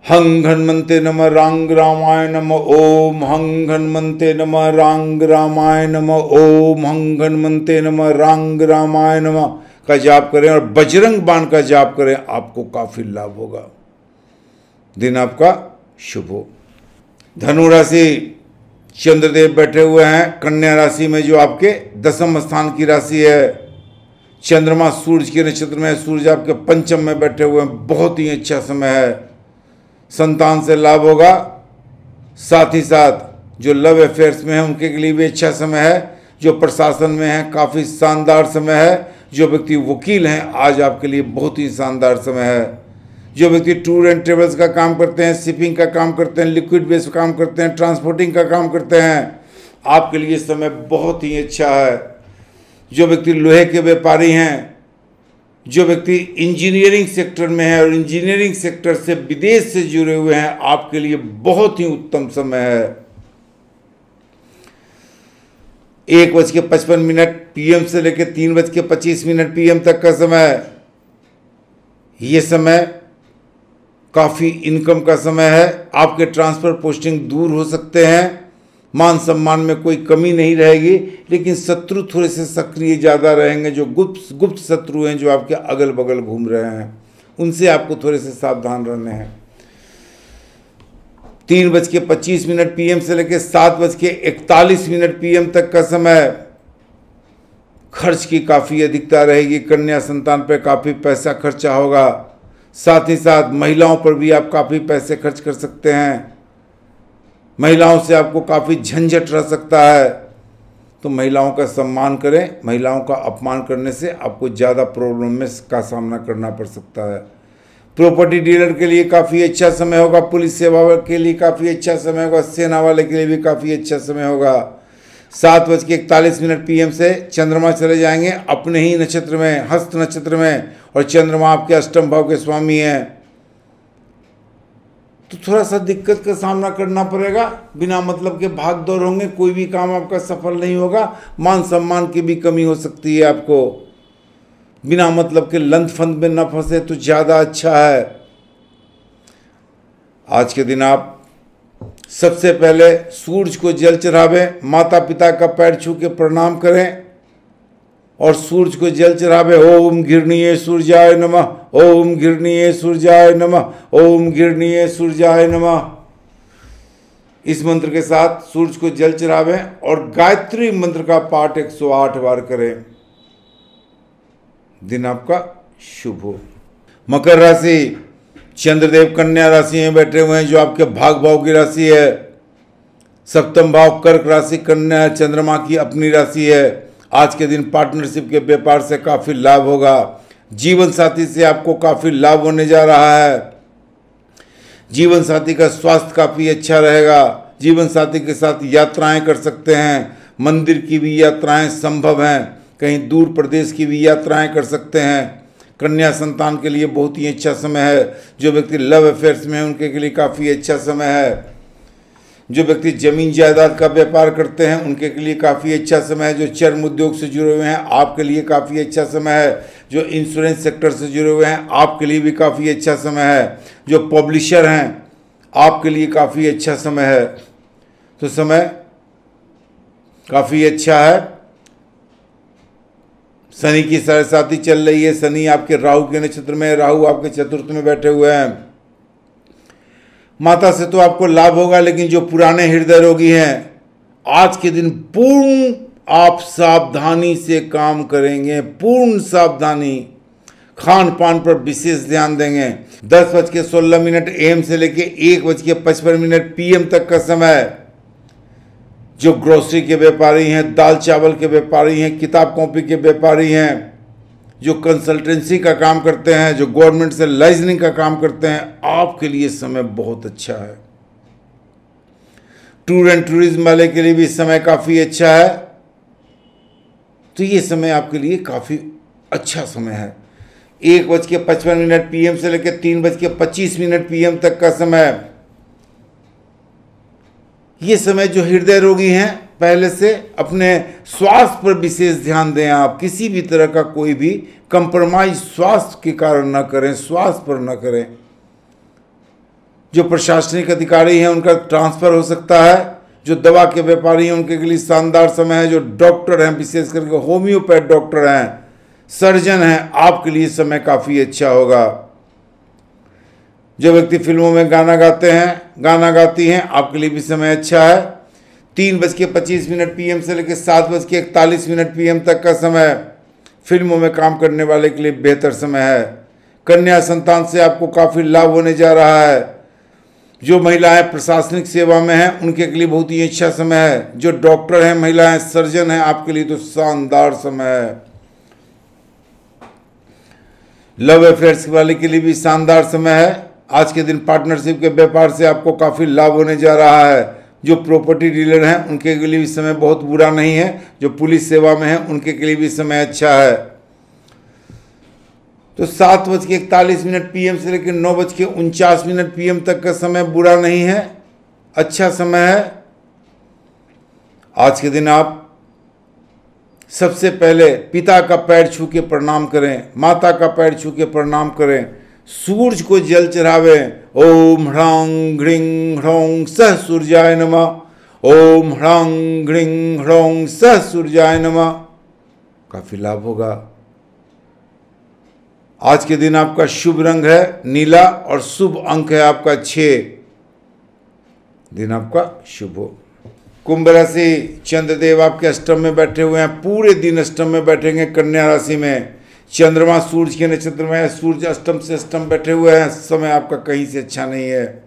हं हनुमते नम रांग रामाय नम ओम हं हनुमते नम रांग रामाय नम ओम हं हनुमते नम रांग रामाय नम का जाप करें और बजरंग बाण का जाप करें आपको काफी लाभ होगा दिन आपका शुभ हो धनु राशि चंद्रदेव बैठे हुए हैं कन्या राशि में जो आपके दसम स्थान की राशि है चंद्रमा सूर्य के नक्षत्र में सूर्य आपके पंचम में बैठे हुए हैं बहुत ही अच्छा समय है संतान से लाभ होगा साथ ही साथ जो लव अफेयर्स में है उनके लिए भी अच्छा समय है जो प्रशासन में है काफ़ी शानदार समय है जो व्यक्ति वकील हैं आज आपके लिए बहुत ही शानदार समय है जो व्यक्ति टूर एंड ट्रेवल्स का काम करते हैं शिपिंग का काम करते हैं लिक्विड बेस काम करते हैं ट्रांसपोर्टिंग का काम करते हैं आपके लिए समय बहुत ही अच्छा है जो व्यक्ति लोहे के व्यापारी हैं जो व्यक्ति इंजीनियरिंग सेक्टर में है और इंजीनियरिंग सेक्टर से विदेश से जुड़े हुए हैं आपके लिए बहुत ही उत्तम समय है एक बज के पचपन मिनट पीएम से लेकर तीन बज के पच्चीस मिनट पीएम तक का समय यह समय काफ़ी इनकम का समय है आपके ट्रांसफ़र पोस्टिंग दूर हो सकते हैं मान सम्मान में कोई कमी नहीं रहेगी लेकिन शत्रु थोड़े से सक्रिय ज़्यादा रहेंगे जो गुप्त गुप्त शत्रु हैं जो आपके अगल बगल घूम रहे हैं उनसे आपको थोड़े से सावधान रहने हैं तीन बज के पच्चीस मिनट पीएम से लेकर सात बज के इकतालीस मिनट पीएम तक का समय खर्च की काफ़ी अधिकता रहेगी कन्या संतान पर काफ़ी पैसा खर्चा होगा साथ ही साथ महिलाओं पर भी आप काफ़ी पैसे खर्च कर सकते हैं महिलाओं से आपको काफ़ी झंझट रह सकता है तो महिलाओं का सम्मान करें महिलाओं का अपमान करने से आपको ज़्यादा प्रॉब्लम में का सामना करना पड़ सकता है प्रॉपर्टी डीलर के लिए काफ़ी अच्छा समय होगा पुलिस सेवा के लिए काफ़ी अच्छा समय होगा सेना वाले के लिए भी काफ़ी अच्छा समय होगा सात बज के इकतालीस मिनट पी से चंद्रमा चले जाएंगे अपने ही नक्षत्र में हस्त नक्षत्र में और चंद्रमा आपके अष्टम भाव के स्वामी हैं तो थोड़ा सा दिक्कत का सामना करना पड़ेगा बिना मतलब के भाग दौड़ होंगे कोई भी काम आपका सफल नहीं होगा मान सम्मान की भी कमी हो सकती है आपको बिना मतलब के लंथ फंद में न फंसे तो ज़्यादा अच्छा है आज के दिन आप सबसे पहले सूरज को जल चढ़ावें माता पिता का पैर छू के प्रणाम करें और सूर्य को जल चढ़ावे ओम घिरणीय सूर्याय नमः ओम घिरणीय सूर्याय नमः ओम घिरणीय सूर्याय नमः इस मंत्र के साथ सूर्य को जल चढ़ावे और गायत्री मंत्र का पाठ 108 बार करें दिन आपका शुभ हो मकर राशि चंद्रदेव कन्या राशि में बैठे हुए हैं जो आपके भाग भाव की राशि है सप्तम भाव कर्क राशि कन्या चंद्रमा की अपनी राशि है आज के दिन पार्टनरशिप के व्यापार से काफ़ी लाभ होगा जीवन साथी से आपको काफ़ी लाभ होने जा रहा है जीवन साथी का स्वास्थ्य काफ़ी अच्छा रहेगा जीवन साथी के साथ यात्राएं कर सकते हैं मंदिर की भी यात्राएं संभव हैं कहीं दूर प्रदेश की भी यात्राएं कर सकते हैं कन्या संतान के लिए बहुत ही अच्छा समय है जो व्यक्ति लव अफेयर्स में है उनके के लिए काफ़ी अच्छा समय है जो व्यक्ति जमीन जायदाद का व्यापार करते हैं उनके के लिए काफ़ी अच्छा समय है जो चर्म उद्योग से जुड़े हुए हैं आपके लिए काफ़ी अच्छा समय है जो इंश्योरेंस सेक्टर से जुड़े हुए हैं आपके लिए भी काफ़ी अच्छा समय है जो पब्लिशर हैं आपके लिए काफ़ी अच्छा समय है तो समय काफ़ी अच्छा है शनि की सरसाती चल रही है शनि आपके राहु के नक्षत्र में राहु आपके चतुर्थ में बैठे हुए हैं माता से तो आपको लाभ होगा लेकिन जो पुराने हृदय रोगी हैं आज के दिन पूर्ण आप सावधानी से काम करेंगे पूर्ण सावधानी खान पान पर विशेष ध्यान देंगे दस बज के सोलह मिनट एम से लेके एक बज के पचपन मिनट पीएम तक का समय जो ग्रोसरी के व्यापारी हैं दाल चावल के व्यापारी हैं किताब कॉपी के व्यापारी हैं जो कंसल्टेंसी का काम करते हैं जो गवर्नमेंट से लाइजनिंग का काम करते हैं आपके लिए समय बहुत अच्छा है टूर एंड टूरिज्म वाले के लिए भी समय काफ़ी अच्छा है तो ये समय आपके लिए काफ़ी अच्छा समय है एक बज के पचपन मिनट पीएम से लेकर तीन बज के पच्चीस मिनट पीएम तक का समय ये समय जो हृदय रोगी हैं पहले से अपने स्वास्थ्य पर विशेष ध्यान दें आप किसी भी तरह का कोई भी कंप्रोमाइज स्वास्थ्य के कारण ना करें स्वास्थ्य पर ना करें जो प्रशासनिक अधिकारी हैं उनका ट्रांसफ़र हो सकता है जो दवा के व्यापारी हैं उनके लिए शानदार समय है जो डॉक्टर हैं विशेष करके होम्योपैथ डॉक्टर हैं सर्जन हैं आपके लिए समय काफ़ी अच्छा होगा जो व्यक्ति फिल्मों में गाना गाते हैं गाना गाती हैं आपके लिए भी समय अच्छा है तीन बज के पच्चीस मिनट पी से लेकर सात बज के इकतालीस मिनट पी तक का समय फिल्मों में काम करने वाले के लिए बेहतर समय है कन्या संतान से आपको काफ़ी लाभ होने जा रहा है जो महिलाएं प्रशासनिक सेवा में हैं उनके लिए बहुत ही अच्छा समय है जो डॉक्टर हैं महिलाएं सर्जन हैं आपके लिए तो शानदार समय है लव अफेयर्स वाले के लिए भी शानदार समय है आज के दिन पार्टनरशिप के व्यापार से आपको काफ़ी लाभ होने जा रहा है जो प्रॉपर्टी डीलर हैं उनके लिए भी समय बहुत बुरा नहीं है जो पुलिस सेवा में है उनके के लिए भी समय अच्छा है तो सात बज के इकतालीस मिनट पीएम से लेकर नौ बज के उनचास मिनट पीएम तक का समय बुरा नहीं है अच्छा समय है आज के दिन आप सबसे पहले पिता का पैर छू के प्रणाम करें माता का पैर छू के प्रणाम करें सूर्य को जल चढ़ावे ओम ह्रांग घृंग ह्रौं सह सूर्याय नम ओम ह्रांग ह्रीं ह्रौं सह सूर्याय नम काफी लाभ होगा आज के दिन आपका शुभ रंग है नीला और शुभ अंक है आपका छ दिन आपका शुभ हो कुंभ राशि चंद्रदेव आपके अष्टम में बैठे हुए हैं पूरे दिन अष्टम में बैठेंगे कन्या राशि में चंद्रमा सूर्य के नक्षत्र में है सूर्य अष्टम से अष्टम बैठे हुए हैं समय आपका कहीं से अच्छा नहीं है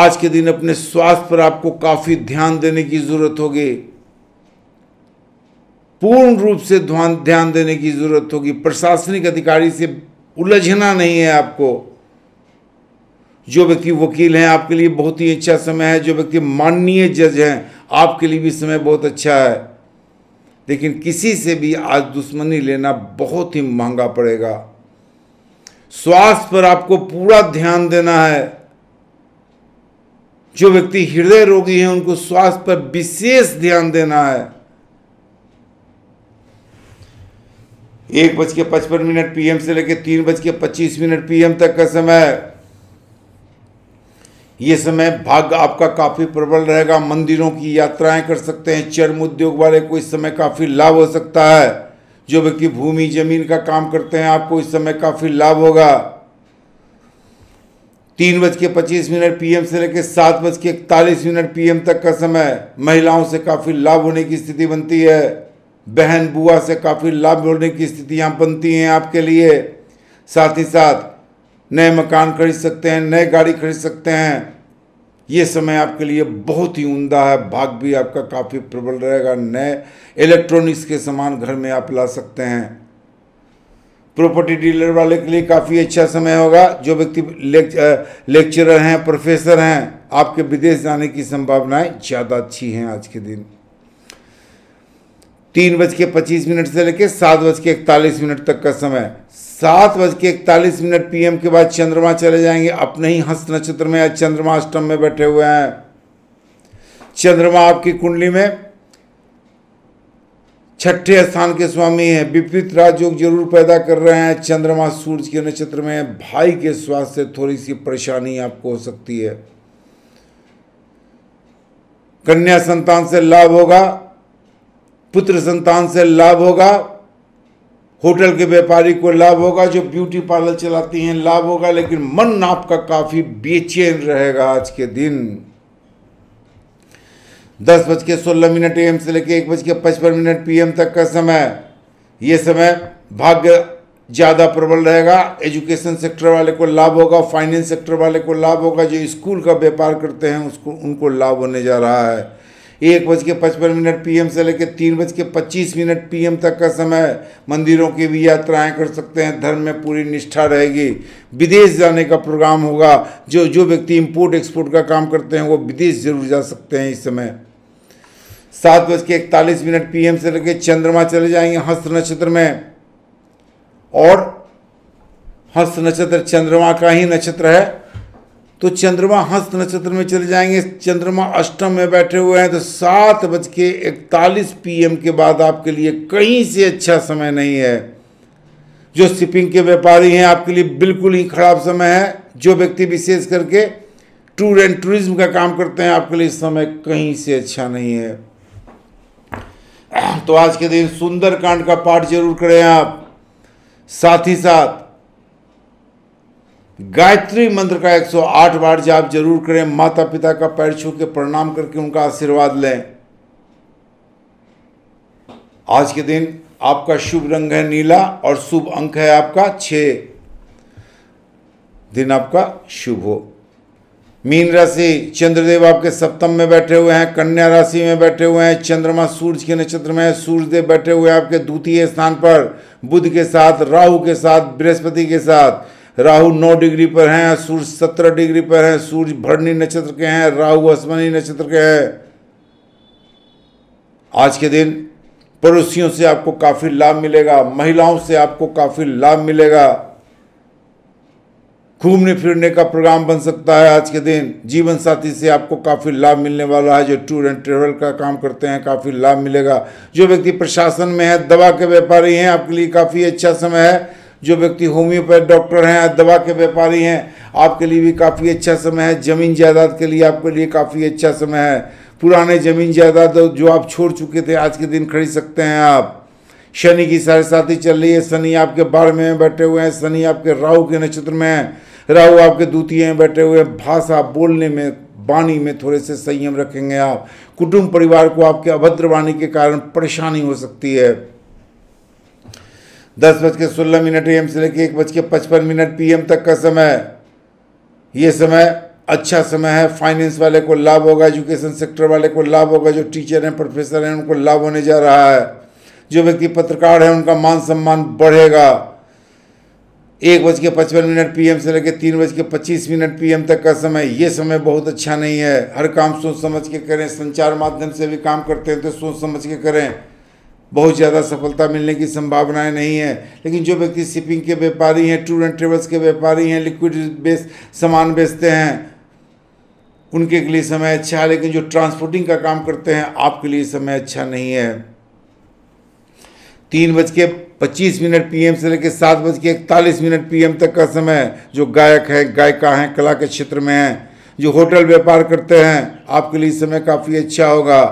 आज के दिन अपने स्वास्थ्य पर आपको काफी ध्यान देने की जरूरत होगी पूर्ण रूप से ध्यान देने की जरूरत होगी प्रशासनिक अधिकारी से उलझना नहीं है आपको जो व्यक्ति वकील हैं आपके लिए बहुत ही अच्छा समय है जो व्यक्ति माननीय जज हैं आपके लिए भी समय बहुत अच्छा है लेकिन किसी से भी आज दुश्मनी लेना बहुत ही महंगा पड़ेगा स्वास्थ्य पर आपको पूरा ध्यान देना है जो व्यक्ति हृदय रोगी है उनको स्वास्थ्य पर विशेष ध्यान देना है एक बज के पचपन मिनट पीएम से लेकर तीन बज के पच्चीस मिनट पीएम तक का समय ये समय भाग्य आपका काफ़ी प्रबल रहेगा मंदिरों की यात्राएं कर सकते हैं चर्म उद्योग वाले को इस समय काफ़ी लाभ हो सकता है जो व्यक्ति भूमि जमीन का काम करते हैं आपको इस समय काफ़ी लाभ होगा तीन बज के पच्चीस मिनट पीएम से लेकर सात बज के इकतालीस मिनट पीएम तक का समय महिलाओं से काफ़ी लाभ होने की स्थिति बनती है बहन बुआ से काफ़ी लाभ होने की स्थितियाँ बनती हैं आपके लिए साथ ही साथ नए मकान खरीद सकते हैं नए गाड़ी खरीद सकते हैं ये समय आपके लिए बहुत ही उमदा है भाग भी आपका काफ़ी प्रबल रहेगा नए इलेक्ट्रॉनिक्स के सामान घर में आप ला सकते हैं प्रॉपर्टी डीलर वाले के लिए काफ़ी अच्छा समय होगा जो व्यक्ति लेक्चरर लेक्चरर हैं प्रोफेसर हैं आपके विदेश जाने की संभावनाएं ज़्यादा अच्छी हैं आज के दिन तीन बज के पच्चीस मिनट से लेकर सात बज के इकतालीस मिनट तक का समय सात बज के इकतालीस मिनट पीएम के बाद चंद्रमा चले जाएंगे अपने ही हस्त नक्षत्र में या चंद्रमा अष्टम में बैठे हुए हैं चंद्रमा आपकी कुंडली में छठे स्थान के स्वामी हैं विपरीत राजयोग जरूर पैदा कर रहे हैं चंद्रमा सूर्य के नक्षत्र में भाई के स्वास्थ्य से थोड़ी सी परेशानी आपको हो सकती है कन्या संतान से लाभ होगा पुत्र संतान से लाभ होगा होटल के व्यापारी को लाभ होगा जो ब्यूटी पार्लर चलाती हैं लाभ होगा लेकिन मन आपका काफ़ी बेचैन रहेगा आज के दिन दस बज के सोलह मिनट एम से लेकर एक बज के पचपन मिनट पीएम तक का समय ये समय भाग्य ज़्यादा प्रबल रहेगा एजुकेशन सेक्टर वाले को लाभ होगा फाइनेंस सेक्टर वाले को लाभ होगा जो स्कूल का व्यापार करते हैं उसको उनको लाभ होने जा रहा है एक बज के पचपन मिनट पीएम से लेकर तीन बज के पच्चीस मिनट पीएम तक का समय मंदिरों की भी यात्राएं कर सकते हैं धर्म में पूरी निष्ठा रहेगी विदेश जाने का प्रोग्राम होगा जो जो व्यक्ति इम्पोर्ट एक्सपोर्ट का काम करते हैं वो विदेश जरूर जा सकते हैं इस समय सात बज के इकतालीस मिनट पी से लेकर चंद्रमा चले जाएंगे हस्त नक्षत्र में और हस्त नक्षत्र चंद्रमा का ही नक्षत्र है तो चंद्रमा हस्त नक्षत्र में चले जाएंगे चंद्रमा अष्टम में बैठे हुए हैं तो सात बज के इकतालीस पी के बाद आपके लिए कहीं से अच्छा समय नहीं है जो शिपिंग के व्यापारी हैं आपके लिए बिल्कुल ही खराब समय है जो व्यक्ति विशेष करके टूर एंड टूरिज्म का काम करते हैं आपके लिए समय कहीं से अच्छा नहीं है तो आज के दिन सुंदर कांड का पाठ जरूर करें आप साथ ही साथ गायत्री मंत्र का 108 बार जाप जरूर करें माता पिता का पैर छू के प्रणाम करके उनका आशीर्वाद लें आज के दिन आपका शुभ रंग है नीला और शुभ अंक है आपका छ दिन आपका शुभ हो मीन राशि चंद्रदेव आपके सप्तम में बैठे हुए हैं कन्या राशि में बैठे हुए हैं चंद्रमा सूर्य के नक्षत्र में है सूर्यदेव बैठे हुए हैं आपके द्वितीय स्थान पर बुध के साथ राहु के साथ बृहस्पति के साथ राहु नौ डिग्री पर हैं सूर्य सत्रह डिग्री पर हैं सूर्य भरणी नक्षत्र के हैं राहु असमनी नक्षत्र के हैं आज के दिन पड़ोसियों से आपको काफ़ी लाभ मिलेगा महिलाओं से आपको काफ़ी लाभ मिलेगा घूमने फिरने का प्रोग्राम बन सकता है आज के दिन जीवन साथी से आपको काफ़ी लाभ मिलने वाला है जो टूर एंड ट्रेवल का काम करते हैं काफ़ी लाभ मिलेगा जो व्यक्ति प्रशासन में है दवा के व्यापारी हैं आपके लिए काफ़ी अच्छा समय है जो व्यक्ति होम्योपैथ डॉक्टर हैं दवा के व्यापारी हैं आपके लिए भी काफ़ी अच्छा समय है ज़मीन जायदाद के लिए आपके लिए काफ़ी अच्छा समय है पुराने ज़मीन जायदाद जो आप छोड़ चुके थे आज के दिन खरीद सकते हैं आप शनि की सारे साथी चल रही है शनि आपके बारह में बैठे हुए हैं शनि आपके राहु के नक्षत्र में है राहु आपके द्वितीय में बैठे हुए हैं भाषा बोलने में वाणी में थोड़े से संयम रखेंगे आप कुटुंब परिवार को आपके अभद्र वाणी के कारण परेशानी हो सकती है दस बज के सोलह मिनट एम से लेकर एक बज के पचपन मिनट पीएम तक का समय ये समय अच्छा समय है फाइनेंस वाले को लाभ होगा एजुकेशन सेक्टर वाले को लाभ होगा जो टीचर हैं प्रोफेसर हैं उनको लाभ होने जा रहा है जो व्यक्ति पत्रकार है उनका मान सम्मान बढ़ेगा एक बज के पचपन मिनट पीएम से लेकर तीन बज के पच्चीस मिनट पीएम तक का समय ये समय बहुत अच्छा नहीं है हर काम सोच समझ के करें संचार माध्यम से भी काम करते हैं तो सोच समझ के करें बहुत ज़्यादा सफलता मिलने की संभावनाएं नहीं है लेकिन जो व्यक्ति शिपिंग के व्यापारी हैं टूर एंड ट्रेवल्स के व्यापारी हैं लिक्विड बेस सामान बेचते हैं उनके के लिए समय अच्छा है लेकिन जो ट्रांसपोर्टिंग का काम करते हैं आपके लिए समय अच्छा नहीं है तीन बज के पच्चीस मिनट पी से लेकर सात बज के इकतालीस मिनट पी तक का समय जो गायक है गायिका हैं कला के क्षेत्र में हैं जो होटल व्यापार करते हैं आपके लिए समय काफ़ी अच्छा होगा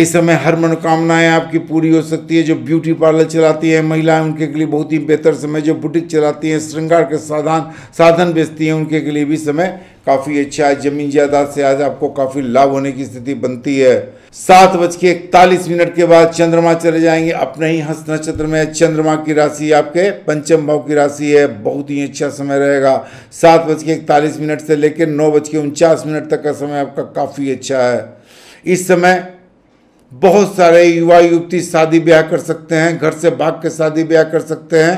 इस समय हर मनोकामनाएं आपकी पूरी हो सकती है जो ब्यूटी पार्लर चलाती है महिलाएं उनके लिए बहुत ही बेहतर समय जो बुटीक चलाती हैं श्रृंगार के साधन साधन बेचती हैं उनके के लिए भी समय काफ़ी अच्छा है जमीन जायदाद से आज आपको काफ़ी लाभ होने की स्थिति बनती है सात बज के इकतालीस मिनट के बाद चंद्रमा चले जाएंगे अपने ही हस्त नक्षत्र में चंद्रमा की राशि आपके पंचम भाव की राशि है बहुत ही अच्छा समय रहेगा सात बज के इकतालीस मिनट से लेकर नौ बज के उनचास मिनट तक का समय आपका काफ़ी अच्छा है इस समय बहुत सारे युवा युवती शादी ब्याह कर सकते हैं घर से भाग के शादी ब्याह कर सकते हैं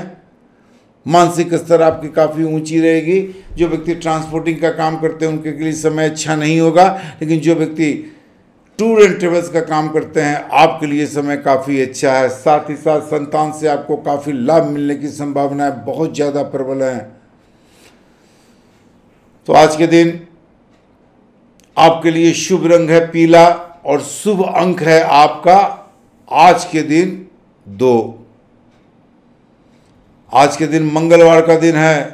मानसिक स्तर आपकी काफ़ी ऊंची रहेगी जो व्यक्ति ट्रांसपोर्टिंग का काम करते हैं उनके लिए समय अच्छा नहीं होगा लेकिन जो व्यक्ति टूर एंड ट्रेवल्स का काम करते हैं आपके लिए समय काफ़ी अच्छा है साथ ही साथ संतान से आपको काफ़ी लाभ मिलने की संभावनाएं बहुत ज़्यादा प्रबल हैं तो आज के दिन आपके लिए शुभ रंग है पीला और शुभ अंक है आपका आज के दिन दो आज के दिन मंगलवार का दिन है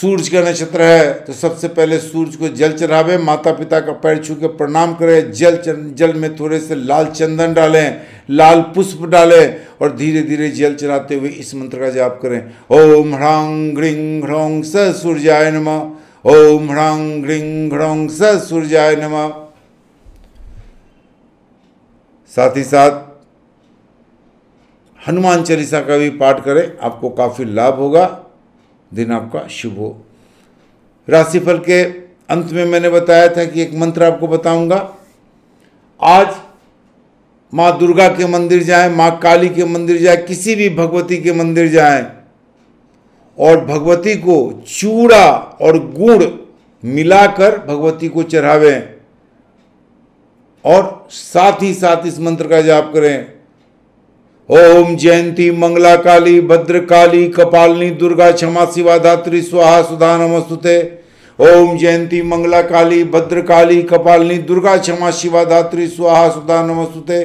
सूर्य का नक्षत्र है तो सबसे पहले सूर्य को जल चढ़ावे माता पिता का पैर छू के प्रणाम करें जल जल में थोड़े से लाल चंदन डालें लाल पुष्प डालें और धीरे धीरे जल चढ़ाते हुए इस मंत्र का जाप करें ओम ह्रांग ह्रीं ह्रौंग स सूर्याय नमः ओम ह्रांग ह्रीं ह्रौंग स सूर्याय नमः साथ ही साथ हनुमान चालीसा का भी पाठ करें आपको काफ़ी लाभ होगा दिन आपका शुभ हो राशिफल के अंत में मैंने बताया था कि एक मंत्र आपको बताऊंगा आज माँ दुर्गा के मंदिर जाएं माँ काली के मंदिर जाएं किसी भी भगवती के मंदिर जाएं और भगवती को चूड़ा और गुड़ मिलाकर भगवती को चढ़ावें और साथ ही साथ इस मंत्र का जाप करें ओम जयंती मंगला काली भद्रकाली कपालनी दुर्गा क्षमा शिवा धात्री स्वाहा सुधा नमस्तुते ओम जयंती मंगला काली भद्रकाली कपालिनी दुर्गा क्षमा शिवा धात्री स्वाहा सुधा नमस्तुते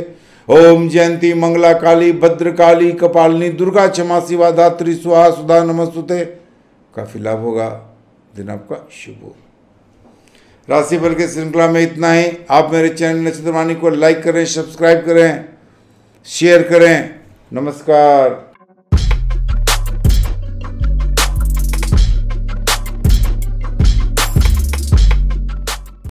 ओम जयंती मंगला काली भद्रकाली कपालिनी दुर्गा क्षमा शिवा धात्री स्वाहा सुधा नमस्तुते काफी लाभ होगा दिन आपका शुभ हो राशिफल के श्रृंखला में इतना ही आप मेरे चैनल नक्षत्रवाणी को लाइक करें सब्सक्राइब करें शेयर करें नमस्कार